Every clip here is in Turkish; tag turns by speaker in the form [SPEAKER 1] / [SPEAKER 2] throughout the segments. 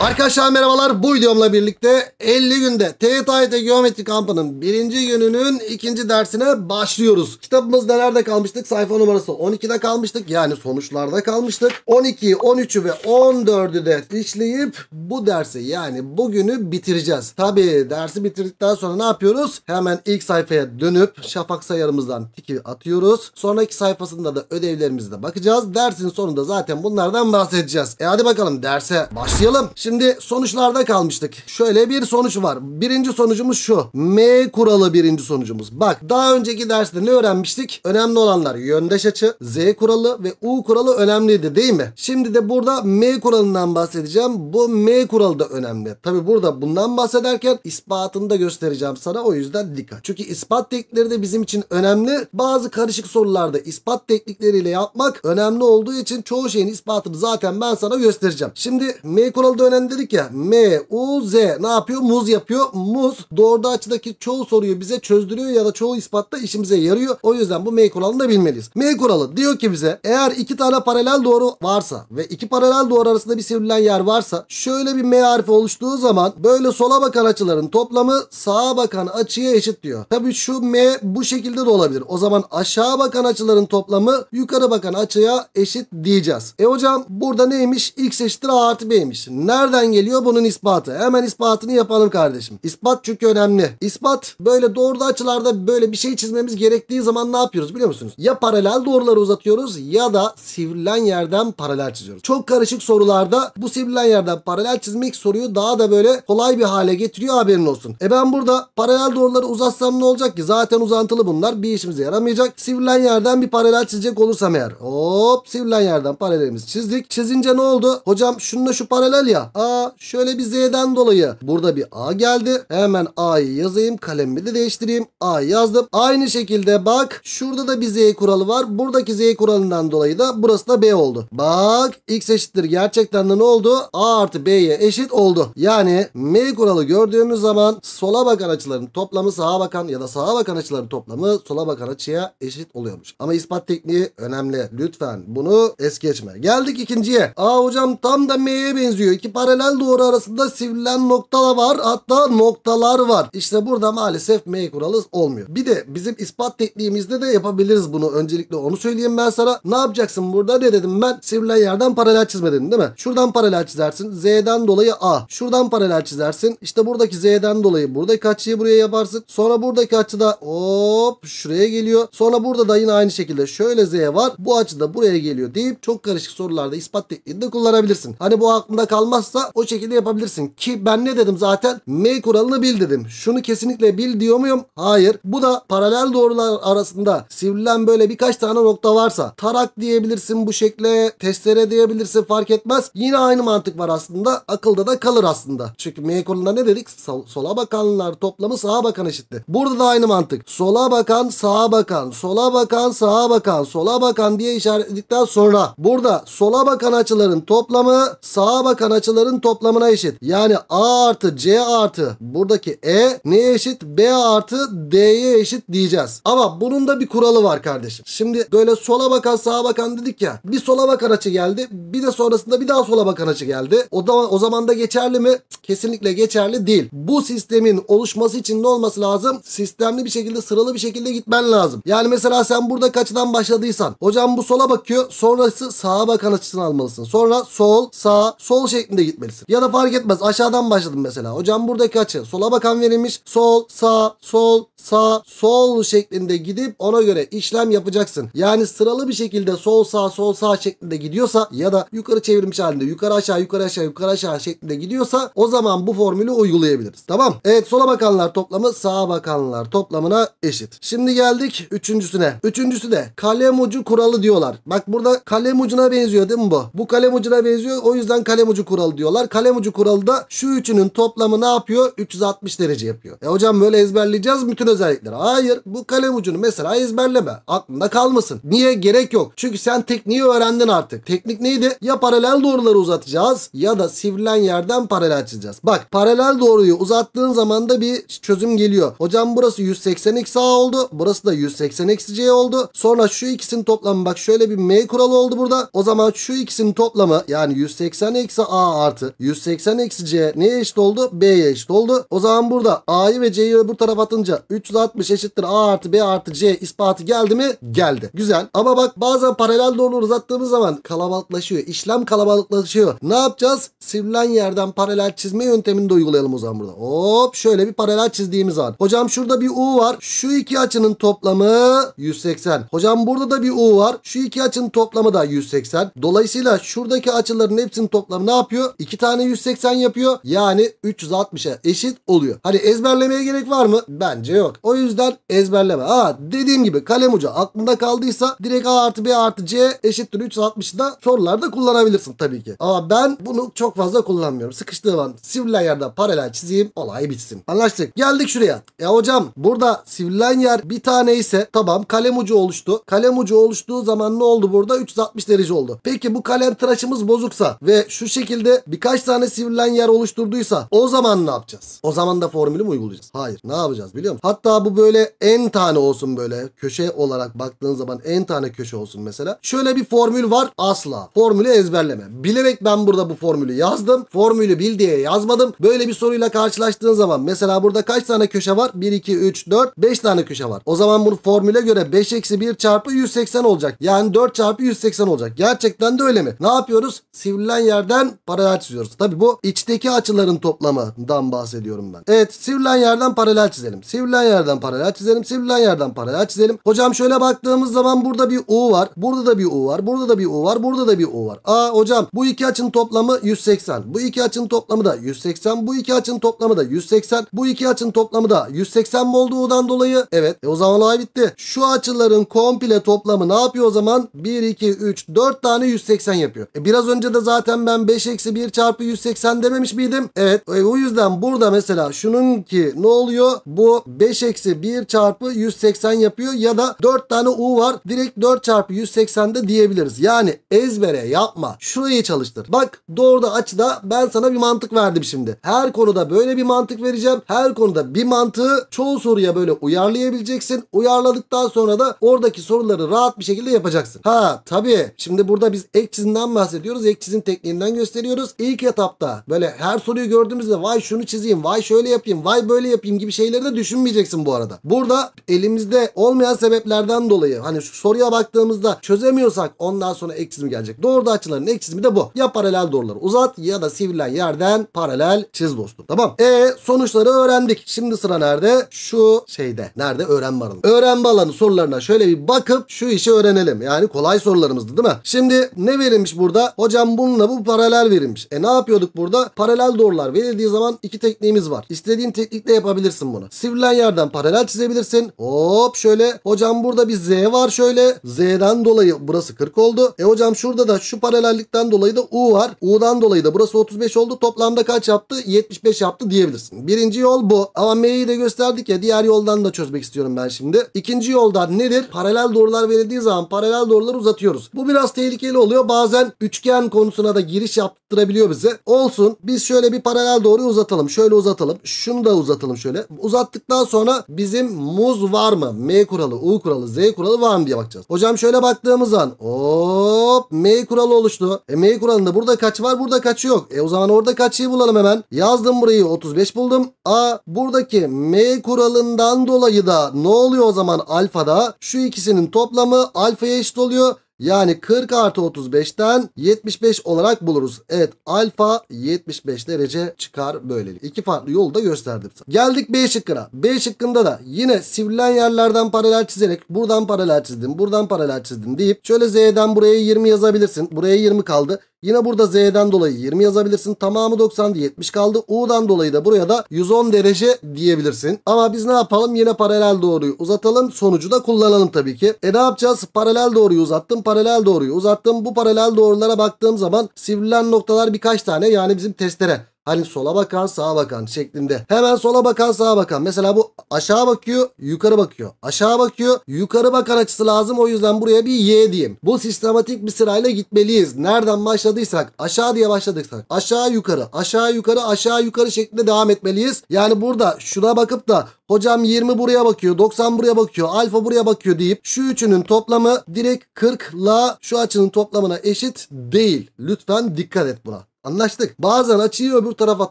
[SPEAKER 1] Arkadaşlar merhabalar bu videomla birlikte 50 günde TYT Geometri Kampı'nın birinci gününün ikinci dersine başlıyoruz. Kitabımızda nerede kalmıştık? Sayfa numarası 12'de kalmıştık yani sonuçlarda kalmıştık. 12'yi, 13'ü ve 14'ü de işleyip bu dersi yani bugünü bitireceğiz. Tabi dersi bitirdikten sonra ne yapıyoruz? Hemen ilk sayfaya dönüp şafak sayarımızdan tiki atıyoruz. Sonraki sayfasında da ödevlerimize bakacağız. Dersin sonunda zaten bunlardan bahsedeceğiz. E hadi bakalım derse başlayalım. Şimdi Şimdi sonuçlarda kalmıştık. Şöyle bir sonuç var. Birinci sonucumuz şu. M kuralı birinci sonucumuz. Bak daha önceki derste ne öğrenmiştik? Önemli olanlar yöndeş açı, Z kuralı ve U kuralı önemliydi değil mi? Şimdi de burada M kuralından bahsedeceğim. Bu M kuralı da önemli. Tabi burada bundan bahsederken ispatını da göstereceğim sana. O yüzden dikkat. Çünkü ispat teknikleri de bizim için önemli. Bazı karışık sorularda ispat teknikleriyle yapmak önemli olduğu için çoğu şeyin ispatını zaten ben sana göstereceğim. Şimdi M kuralı da önemli Aynen dedik ya M, U, Z ne yapıyor? Muz yapıyor. Muz doğruda açıdaki çoğu soruyu bize çözdürüyor ya da çoğu ispatta işimize yarıyor. O yüzden bu M kuralını da bilmeliyiz. M kuralı diyor ki bize eğer iki tane paralel doğru varsa ve iki paralel doğru arasında bir sivrilen yer varsa şöyle bir M harfi oluştuğu zaman böyle sola bakan açıların toplamı sağa bakan açıya eşit diyor. Tabii şu M bu şekilde de olabilir. O zaman aşağı bakan açıların toplamı yukarı bakan açıya eşit diyeceğiz. E hocam burada neymiş? X eşittir A artı B'ymiş. Nerede Nereden geliyor bunun ispatı? Hemen ispatını yapalım kardeşim. İspat çünkü önemli. İspat böyle doğru açılarda böyle bir şey çizmemiz gerektiği zaman ne yapıyoruz biliyor musunuz? Ya paralel doğruları uzatıyoruz ya da sivrilen yerden paralel çiziyoruz. Çok karışık sorularda bu sivrilen yerden paralel çizmek soruyu daha da böyle kolay bir hale getiriyor haberin olsun. E ben burada paralel doğruları uzatsam ne olacak ki? Zaten uzantılı bunlar bir işimize yaramayacak. Sivrilen yerden bir paralel çizecek olursam eğer. Hop sivrilen yerden paralelimizi çizdik. Çizince ne oldu? Hocam şununla şu paralel ya. A şöyle bir Z'den dolayı burada bir A geldi. Hemen A'yı yazayım. Kalemimi de değiştireyim. A yazdım. Aynı şekilde bak şurada da bir Z kuralı var. Buradaki Z kuralından dolayı da burası da B oldu. Bak X eşittir. Gerçekten de ne oldu? A artı B'ye eşit oldu. Yani M kuralı gördüğümüz zaman sola bakan açıların toplamı sağa bakan ya da sağa bakan açıların toplamı sola bakan açıya eşit oluyormuş. Ama ispat tekniği önemli. Lütfen bunu es geçme. Geldik ikinciye. A hocam tam da M'ye benziyor. İki parça paralel doğru arasında sivrilen noktalar var. Hatta noktalar var. İşte burada maalesef M kuralı olmuyor. Bir de bizim ispat tekniğimizde de yapabiliriz bunu. Öncelikle onu söyleyeyim ben sana. Ne yapacaksın burada? Ne dedim ben? Sivrilen yerden paralel çizme dedim değil mi? Şuradan paralel çizersin. Z'den dolayı A. Şuradan paralel çizersin. İşte buradaki Z'den dolayı buradaki açıyı buraya yaparsın. Sonra buradaki açıda hop şuraya geliyor. Sonra burada da yine aynı şekilde şöyle Z var. Bu açıda buraya geliyor deyip çok karışık sorularda ispat tekniğini de kullanabilirsin. Hani bu aklında kalmazsa olsa o şekilde yapabilirsin. Ki ben ne dedim zaten? M kuralını bil dedim. Şunu kesinlikle bil diyor muyum? Hayır. Bu da paralel doğrular arasında sivrilen böyle birkaç tane nokta varsa tarak diyebilirsin bu şekle, testere diyebilirsin fark etmez. Yine aynı mantık var aslında. Akılda da kalır aslında. Çünkü M kuralında ne dedik? Sola bakanlar toplamı sağa bakan eşittir. Burada da aynı mantık. Sola bakan, sağa bakan, sola bakan, sağa bakan, sola bakan diye işaretledikten sonra burada sola bakan açıların toplamı sağa bakan açıların sayıların toplamına eşit. Yani A artı C artı buradaki E neye eşit? B artı D'ye eşit diyeceğiz. Ama bunun da bir kuralı var kardeşim. Şimdi böyle sola bakan sağa bakan dedik ya. Bir sola bakan açı geldi. Bir de sonrasında bir daha sola bakan açı geldi. O da o zaman da geçerli mi? Kesinlikle geçerli değil. Bu sistemin oluşması için ne olması lazım? Sistemli bir şekilde sıralı bir şekilde gitmen lazım. Yani mesela sen burada kaçtan başladıysan. Hocam bu sola bakıyor. Sonrası sağa bakan açısını almalısın. Sonra sol, sağ, sol şeklinde gitmelisin. Ya da fark etmez aşağıdan başladım mesela. Hocam buradaki açı sola bakan verilmiş. Sol, sağ, sol, sağ, sol şeklinde gidip ona göre işlem yapacaksın. Yani sıralı bir şekilde sol, sağ, sol, sağ şeklinde gidiyorsa ya da yukarı çevirmiş halinde yukarı aşağı, yukarı aşağı, yukarı aşağı şeklinde gidiyorsa o zaman bu formülü uygulayabiliriz. Tamam. Evet sola bakanlar toplamı sağa bakanlar toplamına eşit. Şimdi geldik üçüncüsüne. Üçüncüsü de kalem ucu kuralı diyorlar. Bak burada kalem ucuna benziyor değil mi bu? Bu kalem ucuna benziyor. O yüzden kalem ucu kuralı diyorlar. Kalem ucu kuralı da şu üçünün toplamı ne yapıyor? 360 derece yapıyor. E hocam böyle ezberleyeceğiz bütün özellikleri. Hayır bu kalem ucunu mesela ezberleme. Aklında kalmasın. Niye? Gerek yok. Çünkü sen tekniği öğrendin artık. Teknik neydi? Ya paralel doğruları uzatacağız ya da sivrilen yerden paralel çizeceğiz. Bak paralel doğruyu uzattığın zaman da bir çözüm geliyor. Hocam burası 180 eksi A oldu. Burası da 180 eksi C oldu. Sonra şu ikisinin toplamı bak şöyle bir M kuralı oldu burada. O zaman şu ikisinin toplamı yani 180 eksi A artı 180 eksi c neye eşit oldu? B'ye eşit oldu. O zaman burada A'yı ve C'yi öbür tarafa atınca 360 eşittir A artı B artı C ispatı geldi mi? Geldi. Güzel. Ama bak bazen paralel doğru uzattığımız zaman kalabalıklaşıyor. İşlem kalabalıklaşıyor. Ne yapacağız? Sivrilen yerden paralel çizme yöntemini de uygulayalım o zaman burada. Hop şöyle bir paralel çizdiğimiz var. Hocam şurada bir U var. Şu iki açının toplamı 180. Hocam burada da bir U var. Şu iki açının toplamı da 180. Dolayısıyla şuradaki açıların hepsinin toplamı ne yapıyor? 2 tane 180 yapıyor. Yani 360'a eşit oluyor. Hani ezberlemeye gerek var mı? Bence yok. O yüzden ezberleme. Aa dediğim gibi kalem ucu aklında kaldıysa direkt A artı B artı C eşittir 360'da sorularda kullanabilirsin tabii ki. Ama ben bunu çok fazla kullanmıyorum. Sıkıştığı an sivrilen yerden paralel çizeyim olay bitsin. Anlaştık. Geldik şuraya. Ya e hocam burada sivrilen yer bir tane ise tamam kalem ucu oluştu. Kalem ucu oluştuğu zaman ne oldu burada? 360 derece oldu. Peki bu kalem tıraşımız bozuksa ve şu şekilde birkaç tane sivrilen yer oluşturduysa o zaman ne yapacağız? O zaman da formülü mü uygulayacağız? Hayır. Ne yapacağız biliyor musun? Hatta bu böyle en tane olsun böyle köşe olarak baktığın zaman en tane köşe olsun mesela. Şöyle bir formül var asla. Formülü ezberleme. Bilerek ben burada bu formülü yazdım. Formülü bil diye yazmadım. Böyle bir soruyla karşılaştığın zaman mesela burada kaç tane köşe var? 1, 2, 3, 4, 5 tane köşe var. O zaman bunu formüle göre 5 eksi 1 çarpı 180 olacak. Yani 4 çarpı 180 olacak. Gerçekten de öyle mi? Ne yapıyoruz? Sivrilen yerden paralel paralel çiziyoruz. Tabi bu içteki açıların toplamından bahsediyorum ben. Evet sivrilen yerden paralel çizelim. Sivrilen yerden paralel çizelim. Sivrilen yerden paralel çizelim. Hocam şöyle baktığımız zaman burada bir U var. Burada da bir U var. Burada da bir U var. Burada da bir U var. Aa hocam bu iki açının toplamı 180. Bu iki açının toplamı da 180. Bu iki açının toplamı da 180. Bu iki açının toplamı da 180 mi oldu U'dan dolayı? Evet. E o zaman olay bitti. Şu açıların komple toplamı ne yapıyor o zaman? 1, 2, 3, 4 tane 180 yapıyor. E biraz önce de zaten ben 5 eksi 1 1 çarpı 180 dememiş miydim? Evet. E, o yüzden burada mesela şunun ki ne oluyor? Bu 5 eksi 1 çarpı 180 yapıyor ya da 4 tane U var. Direkt 4 çarpı 180 de diyebiliriz. Yani ezbere yapma. Şurayı çalıştır. Bak doğruda açıda ben sana bir mantık verdim şimdi. Her konuda böyle bir mantık vereceğim. Her konuda bir mantığı çoğu soruya böyle uyarlayabileceksin. Uyarladıktan sonra da oradaki soruları rahat bir şekilde yapacaksın. Ha tabii. Şimdi burada biz ek çizimden bahsediyoruz. Ek çizim tekniğinden gösteriyoruz. İlk etapta böyle her soruyu gördüğümüzde vay şunu çizeyim, vay şöyle yapayım, vay böyle yapayım gibi şeyleri de düşünmeyeceksin bu arada. Burada elimizde olmayan sebeplerden dolayı hani şu soruya baktığımızda çözemiyorsak ondan sonra eksizim gelecek. Doğru açıların eksizimi de bu. Ya paralel doğruları uzat ya da sivrilen yerden paralel çiz dostum. Tamam. E sonuçları öğrendik. Şimdi sıra nerede? Şu şeyde. Nerede? Öğrenme alanı. Öğrenme alanı sorularına şöyle bir bakıp şu işi öğrenelim. Yani kolay sorularımızdı değil mi? Şimdi ne verilmiş burada? Hocam bununla bu paralel verilmiş demiş. E ne yapıyorduk burada? Paralel doğrular verildiği zaman iki tekniğimiz var. İstediğin teknikle yapabilirsin bunu. Sivrilen yerden paralel çizebilirsin. Hop şöyle. Hocam burada bir Z var şöyle. Z'den dolayı burası 40 oldu. E hocam şurada da şu paralellikten dolayı da U var. U'dan dolayı da burası 35 oldu. Toplamda kaç yaptı? 75 yaptı diyebilirsin. Birinci yol bu. Ama M'yi de gösterdik ya. Diğer yoldan da çözmek istiyorum ben şimdi. İkinci yoldan nedir? Paralel doğrular verildiği zaman paralel doğruları uzatıyoruz. Bu biraz tehlikeli oluyor. Bazen üçgen konusuna da giriş yaptırabiliyoruz verebiliyor bize. Olsun biz şöyle bir paralel doğru uzatalım. Şöyle uzatalım. Şunu da uzatalım şöyle. Uzattıktan sonra bizim muz var mı? M kuralı, U kuralı, Z kuralı var mı diye bakacağız. Hocam şöyle baktığımız an hop M kuralı oluştu. E M kuralında burada kaç var burada kaç yok. E o zaman orada kaçıyı bulalım hemen. Yazdım burayı 35 buldum. A buradaki M kuralından dolayı da ne oluyor o zaman alfada? Şu ikisinin toplamı alfaya eşit oluyor. Yani 40 artı 35'ten 75 olarak buluruz. Evet alfa 75 derece çıkar böylelikle. İki farklı yolu da gösterdim sana. Geldik B şıkkına. B şıkkında da yine sivrilen yerlerden paralel çizerek buradan paralel çizdim, buradan paralel çizdim deyip şöyle Z'den buraya 20 yazabilirsin. Buraya 20 kaldı. Yine burada Z'den dolayı 20 yazabilirsin. Tamamı 90'dı 70 kaldı. U'dan dolayı da buraya da 110 derece diyebilirsin. Ama biz ne yapalım? Yine paralel doğruyu uzatalım. Sonucu da kullanalım tabii ki. E ne yapacağız? Paralel doğruyu uzattım. Paralel doğruyu uzattım. Bu paralel doğrulara baktığım zaman sivrilen noktalar birkaç tane yani bizim testere. Hani sola bakan sağa bakan şeklinde. Hemen sola bakan sağa bakan. Mesela bu aşağı bakıyor yukarı bakıyor. Aşağı bakıyor yukarı bakan açısı lazım. O yüzden buraya bir Y diyeyim. Bu sistematik bir sırayla gitmeliyiz. Nereden başladıysak aşağı diye başladıksak aşağı yukarı aşağı yukarı aşağı yukarı şeklinde devam etmeliyiz. Yani burada şuna bakıp da hocam 20 buraya bakıyor 90 buraya bakıyor alfa buraya bakıyor deyip şu üçünün toplamı direkt 40 la şu açının toplamına eşit değil. Lütfen dikkat et buna. Anlaştık. Bazen açıyı öbür tarafa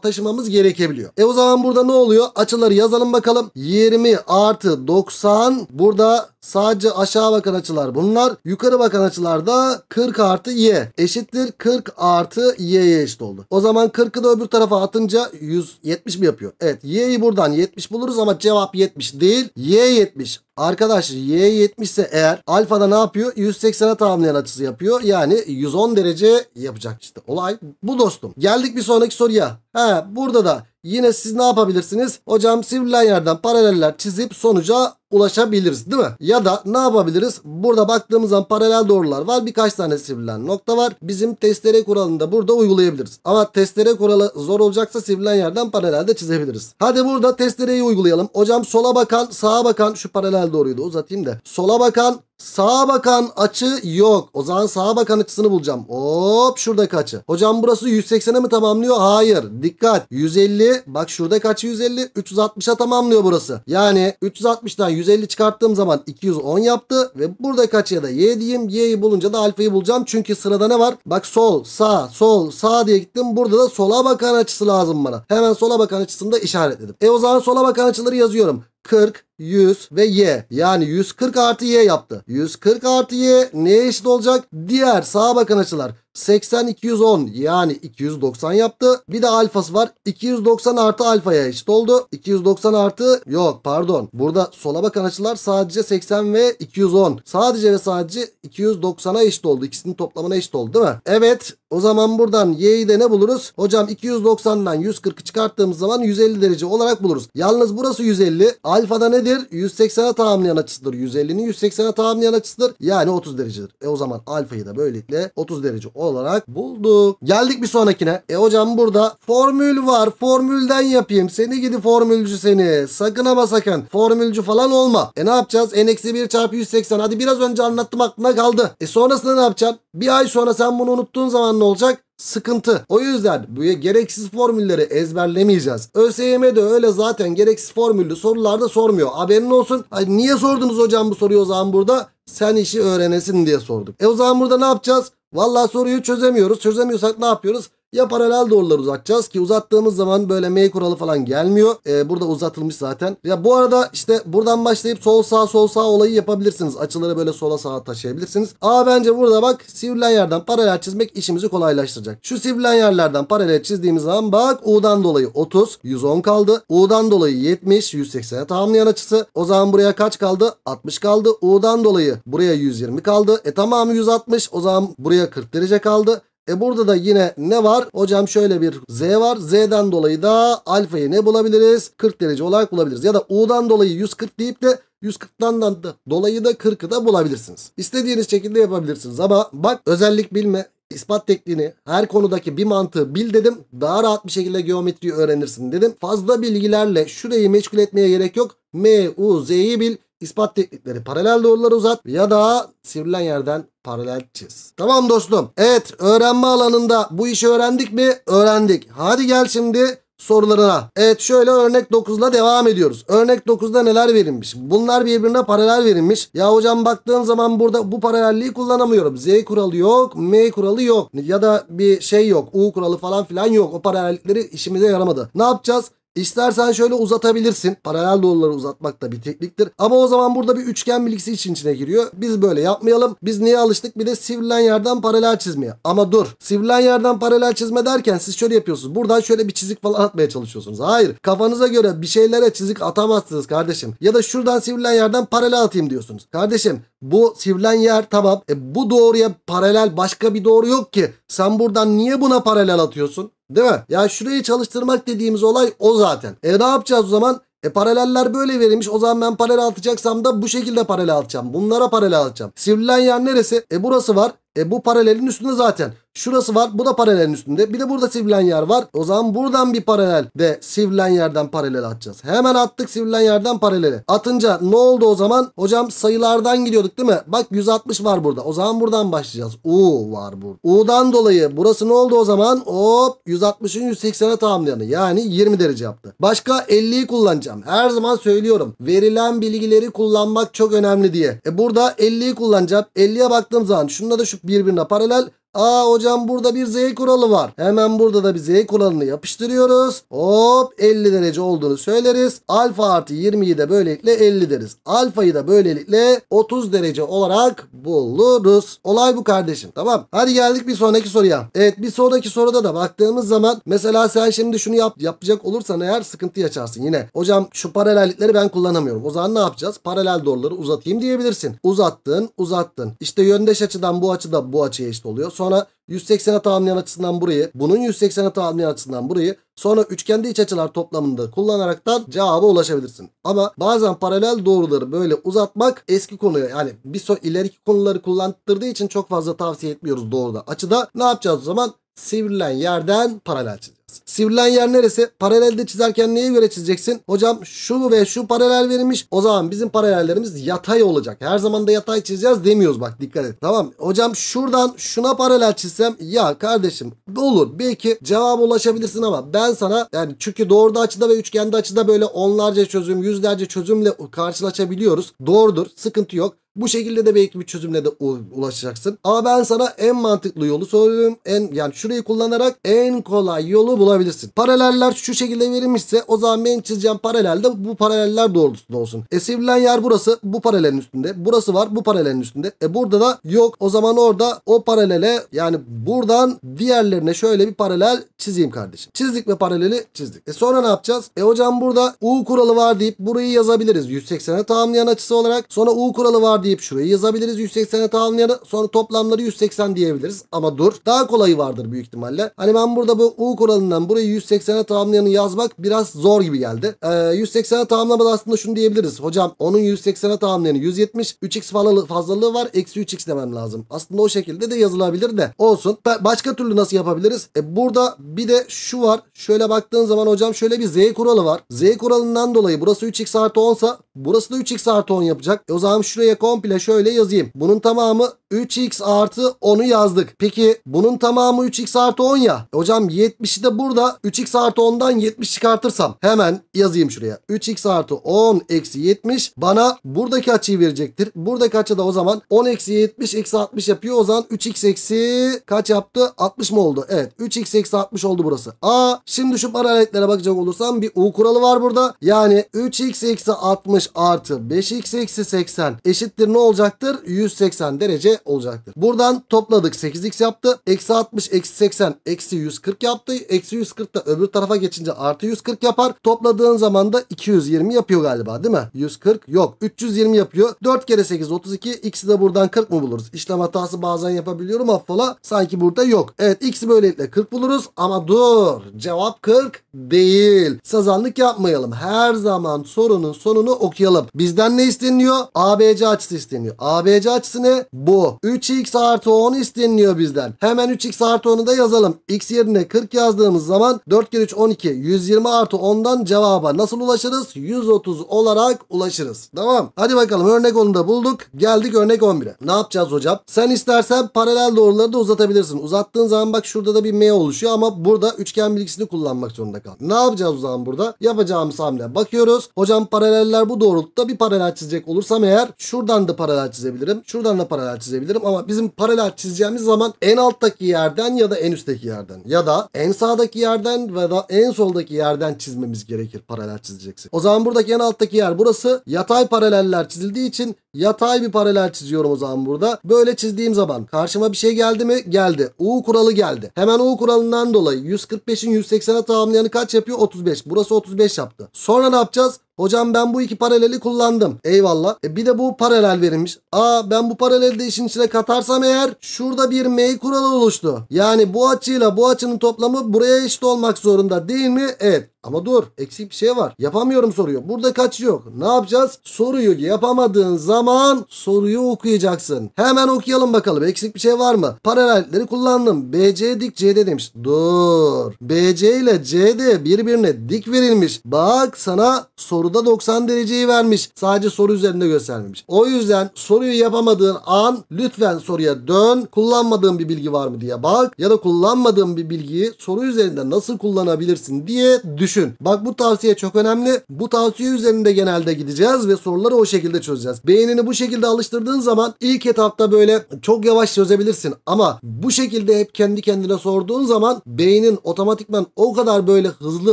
[SPEAKER 1] taşımamız gerekebiliyor. E o zaman burada ne oluyor? Açıları yazalım bakalım. 20 artı 90 burada Sadece aşağı bakan açılar bunlar. Yukarı bakan açılar da 40 artı y eşittir 40 artı y'ye eşit oldu. O zaman 40'ı da öbür tarafa atınca 170 mi yapıyor? Evet y'yi buradan 70 buluruz ama cevap 70 değil. Y 70. Arkadaş y 70 ise eğer alfada ne yapıyor? 180'e tamamlayan açısı yapıyor. Yani 110 derece yapacak işte. Olay bu dostum. Geldik bir sonraki soruya. He burada da Yine siz ne yapabilirsiniz? Hocam sivri line'lerden paraleller çizip sonuca ulaşabiliriz değil mi? Ya da ne yapabiliriz? Burada baktığımız zaman paralel doğrular var. Birkaç tane sivrilen nokta var. Bizim testere kuralında burada uygulayabiliriz. Ama testere kuralı zor olacaksa sivrilen yerden de çizebiliriz. Hadi burada testereyi uygulayalım. Hocam sola bakan, sağa bakan şu paralel doğruyu da uzatayım da. Sola bakan Sağa bakan açı yok. O zaman sağa bakan açısını bulacağım. Hop şuradaki açı. Hocam burası 180'e mi tamamlıyor? Hayır. Dikkat. 150. Bak şurada açı 150. 360'a tamamlıyor burası. Yani 360'dan 150 çıkarttığım zaman 210 yaptı. Ve burada açıya da y diyeyim. Y'yi bulunca da alfayı bulacağım. Çünkü sırada ne var? Bak sol, sağ, sol, sağ diye gittim. Burada da sola bakan açısı lazım bana. Hemen sola bakan açısını da işaretledim. E o zaman sola bakan açıları yazıyorum. 40, 100 ve y. Yani 140 artı y yaptı. 140 artı y neye eşit olacak? Diğer sağa bakan açılar. 80, 210 yani 290 yaptı. Bir de alfası var. 290 artı alfaya eşit oldu. 290 artı yok pardon. Burada sola bakan açılar sadece 80 ve 210. Sadece ve sadece 290'a eşit oldu. İkisinin toplamına eşit oldu değil mi? Evet o zaman buradan y'yi de ne buluruz? Hocam 290'dan 140'ı çıkarttığımız zaman 150 derece olarak buluruz. Yalnız burası 150. Alfada nedir? 180'e tamamlayan açısıdır. 150'nin 180'e tamamlayan açısıdır. Yani 30 derecedir. E o zaman alfayı da böylelikle 30 derece olarak bulduk. Geldik bir sonrakine. E hocam burada formül var. Formülden yapayım. Seni gidi formülcü seni. Sakın ama sakın. Formülcü falan olma. E ne yapacağız? N-1 çarpı 180. Hadi biraz önce anlattım aklına kaldı. E sonrasında ne yapacaksın? Bir ay sonra sen bunu unuttuğun zaman ne olacak? sıkıntı. O yüzden bu gereksiz formülleri ezberlemeyeceğiz. ÖSYM'de öyle zaten gereksiz formüllü sorularda sormuyor. Haberin olsun. Ay niye sordunuz hocam bu soruyu o zaman burada? Sen işi öğrenesin diye sorduk. E o zaman burada ne yapacağız? Vallahi soruyu çözemiyoruz. Çözemiyorsak ne yapıyoruz? Ya paralel doğruları uzatacağız ki uzattığımız zaman böyle M kuralı falan gelmiyor. Ee, burada uzatılmış zaten. Ya bu arada işte buradan başlayıp sol sağ sol sağ olayı yapabilirsiniz. Açıları böyle sola sağa taşıyabilirsiniz. Aa bence burada bak sivrilen yerden paralel çizmek işimizi kolaylaştıracak. Şu sivrilen yerlerden paralel çizdiğimiz zaman bak U'dan dolayı 30, 110 kaldı. U'dan dolayı 70, 180'e tamamlayan açısı. O zaman buraya kaç kaldı? 60 kaldı. U'dan dolayı buraya 120 kaldı. E tamamı 160. O zaman buraya 40 derece kaldı. E burada da yine ne var? Hocam şöyle bir z var. Z'den dolayı da alfayı ne bulabiliriz? 40 derece olarak bulabiliriz. Ya da u'dan dolayı 140 deyip de 140'dan da dolayı da 40'ı da bulabilirsiniz. İstediğiniz şekilde yapabilirsiniz ama bak özellik bilme ispat tekniğini her konudaki bir mantığı bil dedim. Daha rahat bir şekilde geometriyi öğrenirsin dedim. Fazla bilgilerle şurayı meşgul etmeye gerek yok. M, U, Z'yi bil. İspat teknikleri paralel doğruları uzat ya da sivrilen yerden paralel çiz. Tamam dostum. Evet öğrenme alanında bu işi öğrendik mi? Öğrendik. Hadi gel şimdi sorularına. Evet şöyle örnek 9'la devam ediyoruz. Örnek 9'da neler verilmiş? Bunlar birbirine paralel verilmiş. Ya hocam baktığın zaman burada bu paralelliği kullanamıyorum. Z kuralı yok, M kuralı yok ya da bir şey yok. U kuralı falan filan yok. O paralellikleri işimize yaramadı. Ne yapacağız? İstersen şöyle uzatabilirsin. Paralel doğruları uzatmak da bir tekniktir. Ama o zaman burada bir üçgen bilgisi için içine giriyor. Biz böyle yapmayalım. Biz niye alıştık? Bir de sivrilen yerden paralel çizmeye. Ama dur. Sivrilen yerden paralel çizme derken siz şöyle yapıyorsunuz. Buradan şöyle bir çizik falan atmaya çalışıyorsunuz. Hayır. Kafanıza göre bir şeylere çizik atamazsınız kardeşim. Ya da şuradan sivrilen yerden paralel atayım diyorsunuz. Kardeşim bu sivrilen yer tamam. E, bu doğruya paralel başka bir doğru yok ki. Sen buradan niye buna paralel atıyorsun? Değil mi? Ya şurayı çalıştırmak dediğimiz olay o zaten. E ne yapacağız o zaman? E paraleller böyle verilmiş. O zaman ben paralel atacaksam da bu şekilde paralel atacağım. Bunlara paralel atacağım. Sivrilen yer neresi? E burası var. E bu paralelin üstünde zaten. Şurası var. Bu da paralelin üstünde. Bir de burada sivrilen yer var. O zaman buradan bir paralel ve sivrilen yerden paralel atacağız. Hemen attık sivrilen yerden paraleli. Atınca ne oldu o zaman? Hocam sayılardan gidiyorduk değil mi? Bak 160 var burada. O zaman buradan başlayacağız. U var burada. U'dan dolayı burası ne oldu o zaman? Hop 160'ın 180'e tamamlayanı. Yani 20 derece yaptı. Başka 50'yi kullanacağım. Her zaman söylüyorum. Verilen bilgileri kullanmak çok önemli diye. E burada 50'yi kullanacağım. 50'ye baktığım zaman şunda da şu birbirine paralel. Aa hocam burada bir Z kuralı var. Hemen burada da bir Z kuralını yapıştırıyoruz. Hop 50 derece olduğunu söyleriz. Alfa artı 20'yi de böylelikle 50 deriz. Alfayı da böylelikle 30 derece olarak buluruz. Olay bu kardeşim. Tamam. Hadi geldik bir sonraki soruya. Evet bir sonraki soruda da baktığımız zaman mesela sen şimdi şunu yap yapacak olursan eğer sıkıntı yaşarsın yine. Hocam şu paralellikleri ben kullanamıyorum. O zaman ne yapacağız? Paralel doğruları uzatayım diyebilirsin. Uzattın uzattın. İşte yöndeş açıdan bu açıda bu açıya eşit oluyor. Sonra 180'e tamamlayan açısından burayı. Bunun 180'e tamamlayan açısından burayı. Sonra üçgende iç açılar toplamında kullanaraktan cevaba ulaşabilirsin. Ama bazen paralel doğruları böyle uzatmak eski konuya yani bir son ileriki konuları kullandırdığı için çok fazla tavsiye etmiyoruz doğruda. Açıda ne yapacağız o zaman? Sivrilen yerden paralel çiz. Sivrilen yer neresi? Paralelde çizerken neye göre çizeceksin? Hocam şu ve şu paralel verilmiş. O zaman bizim paralellerimiz yatay olacak. Her zaman da yatay çizeceğiz demiyoruz bak dikkat et. Tamam hocam şuradan şuna paralel çizsem ya kardeşim olur belki cevaba ulaşabilirsin ama ben sana yani çünkü doğruda açıda ve üçgende açıda böyle onlarca çözüm yüzlerce çözümle karşılaşabiliyoruz. Doğrudur sıkıntı yok. Bu şekilde de belki bir çözümle de ulaşacaksın. Ama ben sana en mantıklı yolu soruyorum. En yani şurayı kullanarak en kolay yolu bulabilirsin. Paraleller şu şekilde verilmişse o zaman benim çizeceğim paralel de bu paraleller doğrultusunda olsun. E sivrilen yer burası bu paralelin üstünde. Burası var bu paralelin üstünde. E burada da yok. O zaman orada o paralele yani buradan diğerlerine şöyle bir paralel çizeyim kardeşim. Çizdik ve paraleli çizdik. E sonra ne yapacağız? E hocam burada U kuralı var deyip burayı yazabiliriz. 180'e tamamlayan açısı olarak. Sonra U kuralı var deyip deyip şurayı yazabiliriz 180'e tamamlayanı. Sonra toplamları 180 diyebiliriz. Ama dur daha kolayı vardır büyük ihtimalle. Hani ben burada bu U kuralından burayı 180'e tamamlayanı yazmak biraz zor gibi geldi. Ee, 180'e tamamlamadan aslında şunu diyebiliriz. Hocam onun 180'e tamamlayanı 170. 3x fazlalığı, fazlalığı var. Eksi 3x demem lazım. Aslında o şekilde de yazılabilir de olsun. Başka türlü nasıl yapabiliriz? E, burada bir de şu var. Şöyle baktığın zaman hocam şöyle bir z kuralı var. Z kuralından dolayı burası 3x artı 10 sa burası da 3x artı 10 yapacak. E, o zaman şuraya koy komple şöyle yazayım. Bunun tamamı 3x artı 10'u yazdık. Peki bunun tamamı 3x artı 10 ya. Hocam 70'i de burada 3x artı 10'dan 70 çıkartırsam hemen yazayım şuraya. 3x artı 10 eksi 70 bana buradaki açıyı verecektir. Buradaki açı da o zaman 10 eksi 70 eksi 60 yapıyor. O zaman 3x eksi kaç yaptı? 60 mı oldu? Evet 3x eksi 60 oldu burası. Aa şimdi şu paraleliklere bakacak olursam bir u kuralı var burada. Yani 3x eksi 60 artı 5x eksi 80 eşit eşittir ne olacaktır? 180 derece olacaktır. Buradan topladık 8x yaptı. Eksi 60 eksi 80 eksi 140 yaptı. Eksi 140 da öbür tarafa geçince artı 140 yapar. Topladığın zaman da 220 yapıyor galiba değil mi? 140 yok. 320 yapıyor. 4 kere 8 32. X'i de buradan 40 mı buluruz? İşlem hatası bazen yapabiliyorum affola. Sanki burada yok. Evet X'i böylelikle 40 buluruz. Ama dur. Cevap 40 değil. Sazanlık yapmayalım. Her zaman sorunun sonunu okuyalım. Bizden ne isteniyor? ABC açısı x isteniyor. ABC açısı ne? Bu. 3x artı 10 isteniliyor bizden. Hemen 3x artı 10'u da yazalım. x yerine 40 yazdığımız zaman 4 kere 3 12. 120 artı 10'dan cevaba nasıl ulaşırız? 130 olarak ulaşırız. Tamam. Hadi bakalım örnek 10'u da bulduk. Geldik örnek 11'e. Ne yapacağız hocam? Sen istersen paralel doğruları da uzatabilirsin. Uzattığın zaman bak şurada da bir M oluşuyor ama burada üçgen bilgisini kullanmak zorunda kal. Ne yapacağız o zaman burada? Yapacağımız hamle bakıyoruz. Hocam paraleller bu doğrultuda bir paralel çizecek olursam eğer şuradan Buradan da paralel çizebilirim. Şuradan da paralel çizebilirim. Ama bizim paralel çizeceğimiz zaman en alttaki yerden ya da en üstteki yerden ya da en sağdaki yerden ve da en soldaki yerden çizmemiz gerekir paralel çizeceksin. O zaman buradaki en alttaki yer burası. Yatay paraleller çizildiği için yatay bir paralel çiziyorum o zaman burada. Böyle çizdiğim zaman karşıma bir şey geldi mi? Geldi. U kuralı geldi. Hemen U kuralından dolayı 145'in 180'e tamamlayanı kaç yapıyor? 35. Burası 35 yaptı. Sonra ne yapacağız? Hocam ben bu iki paraleli kullandım. Eyvallah. E bir de bu paralel verilmiş. Aa ben bu paraleli de işin içine katarsam eğer şurada bir M kuralı oluştu. Yani bu açıyla bu açının toplamı buraya eşit olmak zorunda değil mi? Evet. Ama dur eksik bir şey var. Yapamıyorum soruyor. Burada kaç yok. Ne yapacağız? Soruyu yapamadığın zaman soruyu okuyacaksın. Hemen okuyalım bakalım. Eksik bir şey var mı? Paralelleri kullandım. BC dik CD demiş. Dur. BC ile CD birbirine dik verilmiş. Bak sana soruda 90 dereceyi vermiş. Sadece soru üzerinde göstermemiş. O yüzden soruyu yapamadığın an lütfen soruya dön. Kullanmadığın bir bilgi var mı diye bak. Ya da kullanmadığın bir bilgiyi soru üzerinde nasıl kullanabilirsin diye düşün düşün. Bak bu tavsiye çok önemli. Bu tavsiye üzerinde genelde gideceğiz ve soruları o şekilde çözeceğiz. Beynini bu şekilde alıştırdığın zaman ilk etapta böyle çok yavaş çözebilirsin. Ama bu şekilde hep kendi kendine sorduğun zaman beynin otomatikman o kadar böyle hızlı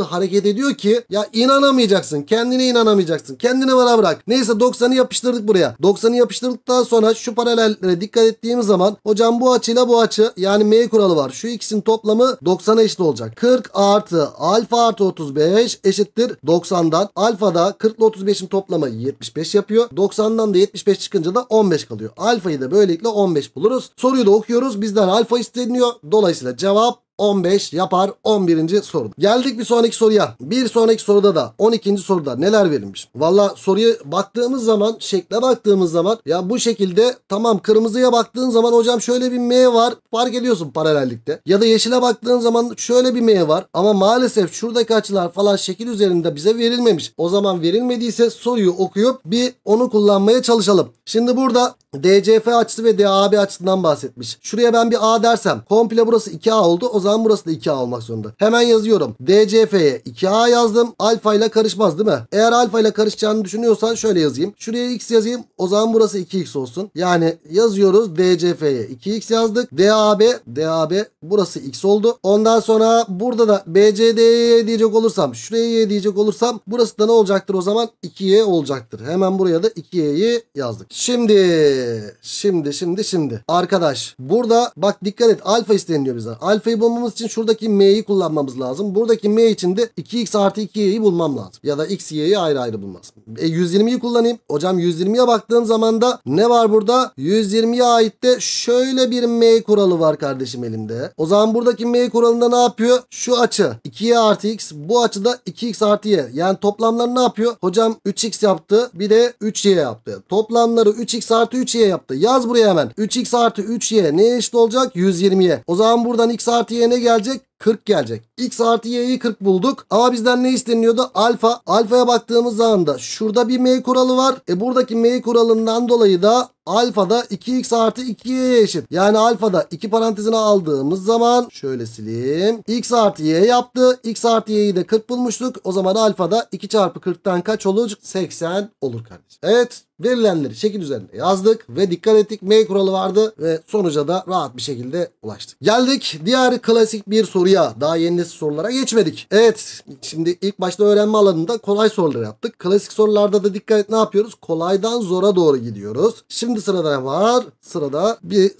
[SPEAKER 1] hareket ediyor ki ya inanamayacaksın. Kendine inanamayacaksın. Kendine bana bırak. Neyse 90'ı yapıştırdık buraya. 90'ı yapıştırdıktan sonra şu paralellere dikkat ettiğim zaman hocam bu açıyla bu açı yani M kuralı var. Şu ikisinin toplamı 90'a eşit olacak. 40 artı alfa artı 30 35 eşittir 90'dan. Alfa'da 40 ile 35'in toplamı 75 yapıyor. 90'dan da 75 çıkınca da 15 kalıyor. Alfayı da böylelikle 15 buluruz. Soruyu da okuyoruz. Bizden alfa isteniyor. Dolayısıyla cevap 15 yapar 11. soruda. Geldik bir sonraki soruya. Bir sonraki soruda da 12. soruda neler verilmiş? Valla soruya baktığımız zaman şekle baktığımız zaman ya bu şekilde tamam kırmızıya baktığın zaman hocam şöyle bir M var fark ediyorsun paralellikte. Ya da yeşile baktığın zaman şöyle bir M var ama maalesef şuradaki açılar falan şekil üzerinde bize verilmemiş. O zaman verilmediyse soruyu okuyup bir onu kullanmaya çalışalım. Şimdi burada DCF açısı ve DAB açısından bahsetmiş. Şuraya ben bir A dersem komple burası 2A oldu. O zaman burası da 2A olmak zorunda. Hemen yazıyorum. DCF'ye 2A yazdım. Alfa ile karışmaz değil mi? Eğer alfa ile karışacağını düşünüyorsan şöyle yazayım. Şuraya X yazayım. O zaman burası 2X olsun. Yani yazıyoruz DCF'ye 2X yazdık. DAB DAB burası X oldu. Ondan sonra burada da BCD'ye diyecek olursam şuraya Y diyecek olursam burası da ne olacaktır o zaman? 2Y olacaktır. Hemen buraya da 2Y'yi yazdık. Şimdi Şimdi şimdi şimdi. Arkadaş burada bak dikkat et alfa isteniliyor bizden. Alfayı bulmamız için şuradaki m'yi kullanmamız lazım. Buradaki m için de 2x artı 2y'yi bulmam lazım. Ya da x y'yi ayrı ayrı bulmaz. E 120'yi kullanayım. Hocam 120'ye baktığım zaman da ne var burada? 120'ye ait de şöyle bir m kuralı var kardeşim elimde. O zaman buradaki m kuralında ne yapıyor? Şu açı 2y artı x bu açıda 2x artı y. Yani toplamları ne yapıyor? Hocam 3x yaptı bir de 3y yaptı. Toplamları 3x artı 3 y y yaptı. Yaz buraya hemen. 3x artı 3y neye eşit olacak? 120'ye. O zaman buradan x artı y ne gelecek? 40 gelecek. X artı y'yi 40 bulduk. Ama bizden ne isteniyordu? Alfa. Alfaya baktığımız zaman da şurada bir m kuralı var. E buradaki m kuralından dolayı da alfada 2x artı 2y'ye eşit. Yani alfada 2 parantezine aldığımız zaman şöyle sileyim. x artı y yaptı. x artı y'yi de 40 bulmuştuk. O zaman alfada 2 çarpı 40'tan kaç olur? 80 olur kardeşim. Evet verilenleri şekil üzerinde yazdık ve dikkat ettik. M kuralı vardı ve sonuca da rahat bir şekilde ulaştık. Geldik diğer klasik bir soruya. Daha yeni nesil sorulara geçmedik. Evet şimdi ilk başta öğrenme alanında kolay sorular yaptık. Klasik sorularda da dikkat et ne yapıyoruz? Kolaydan zora doğru gidiyoruz. Şimdi Şimdi sırada ne var? Sırada bir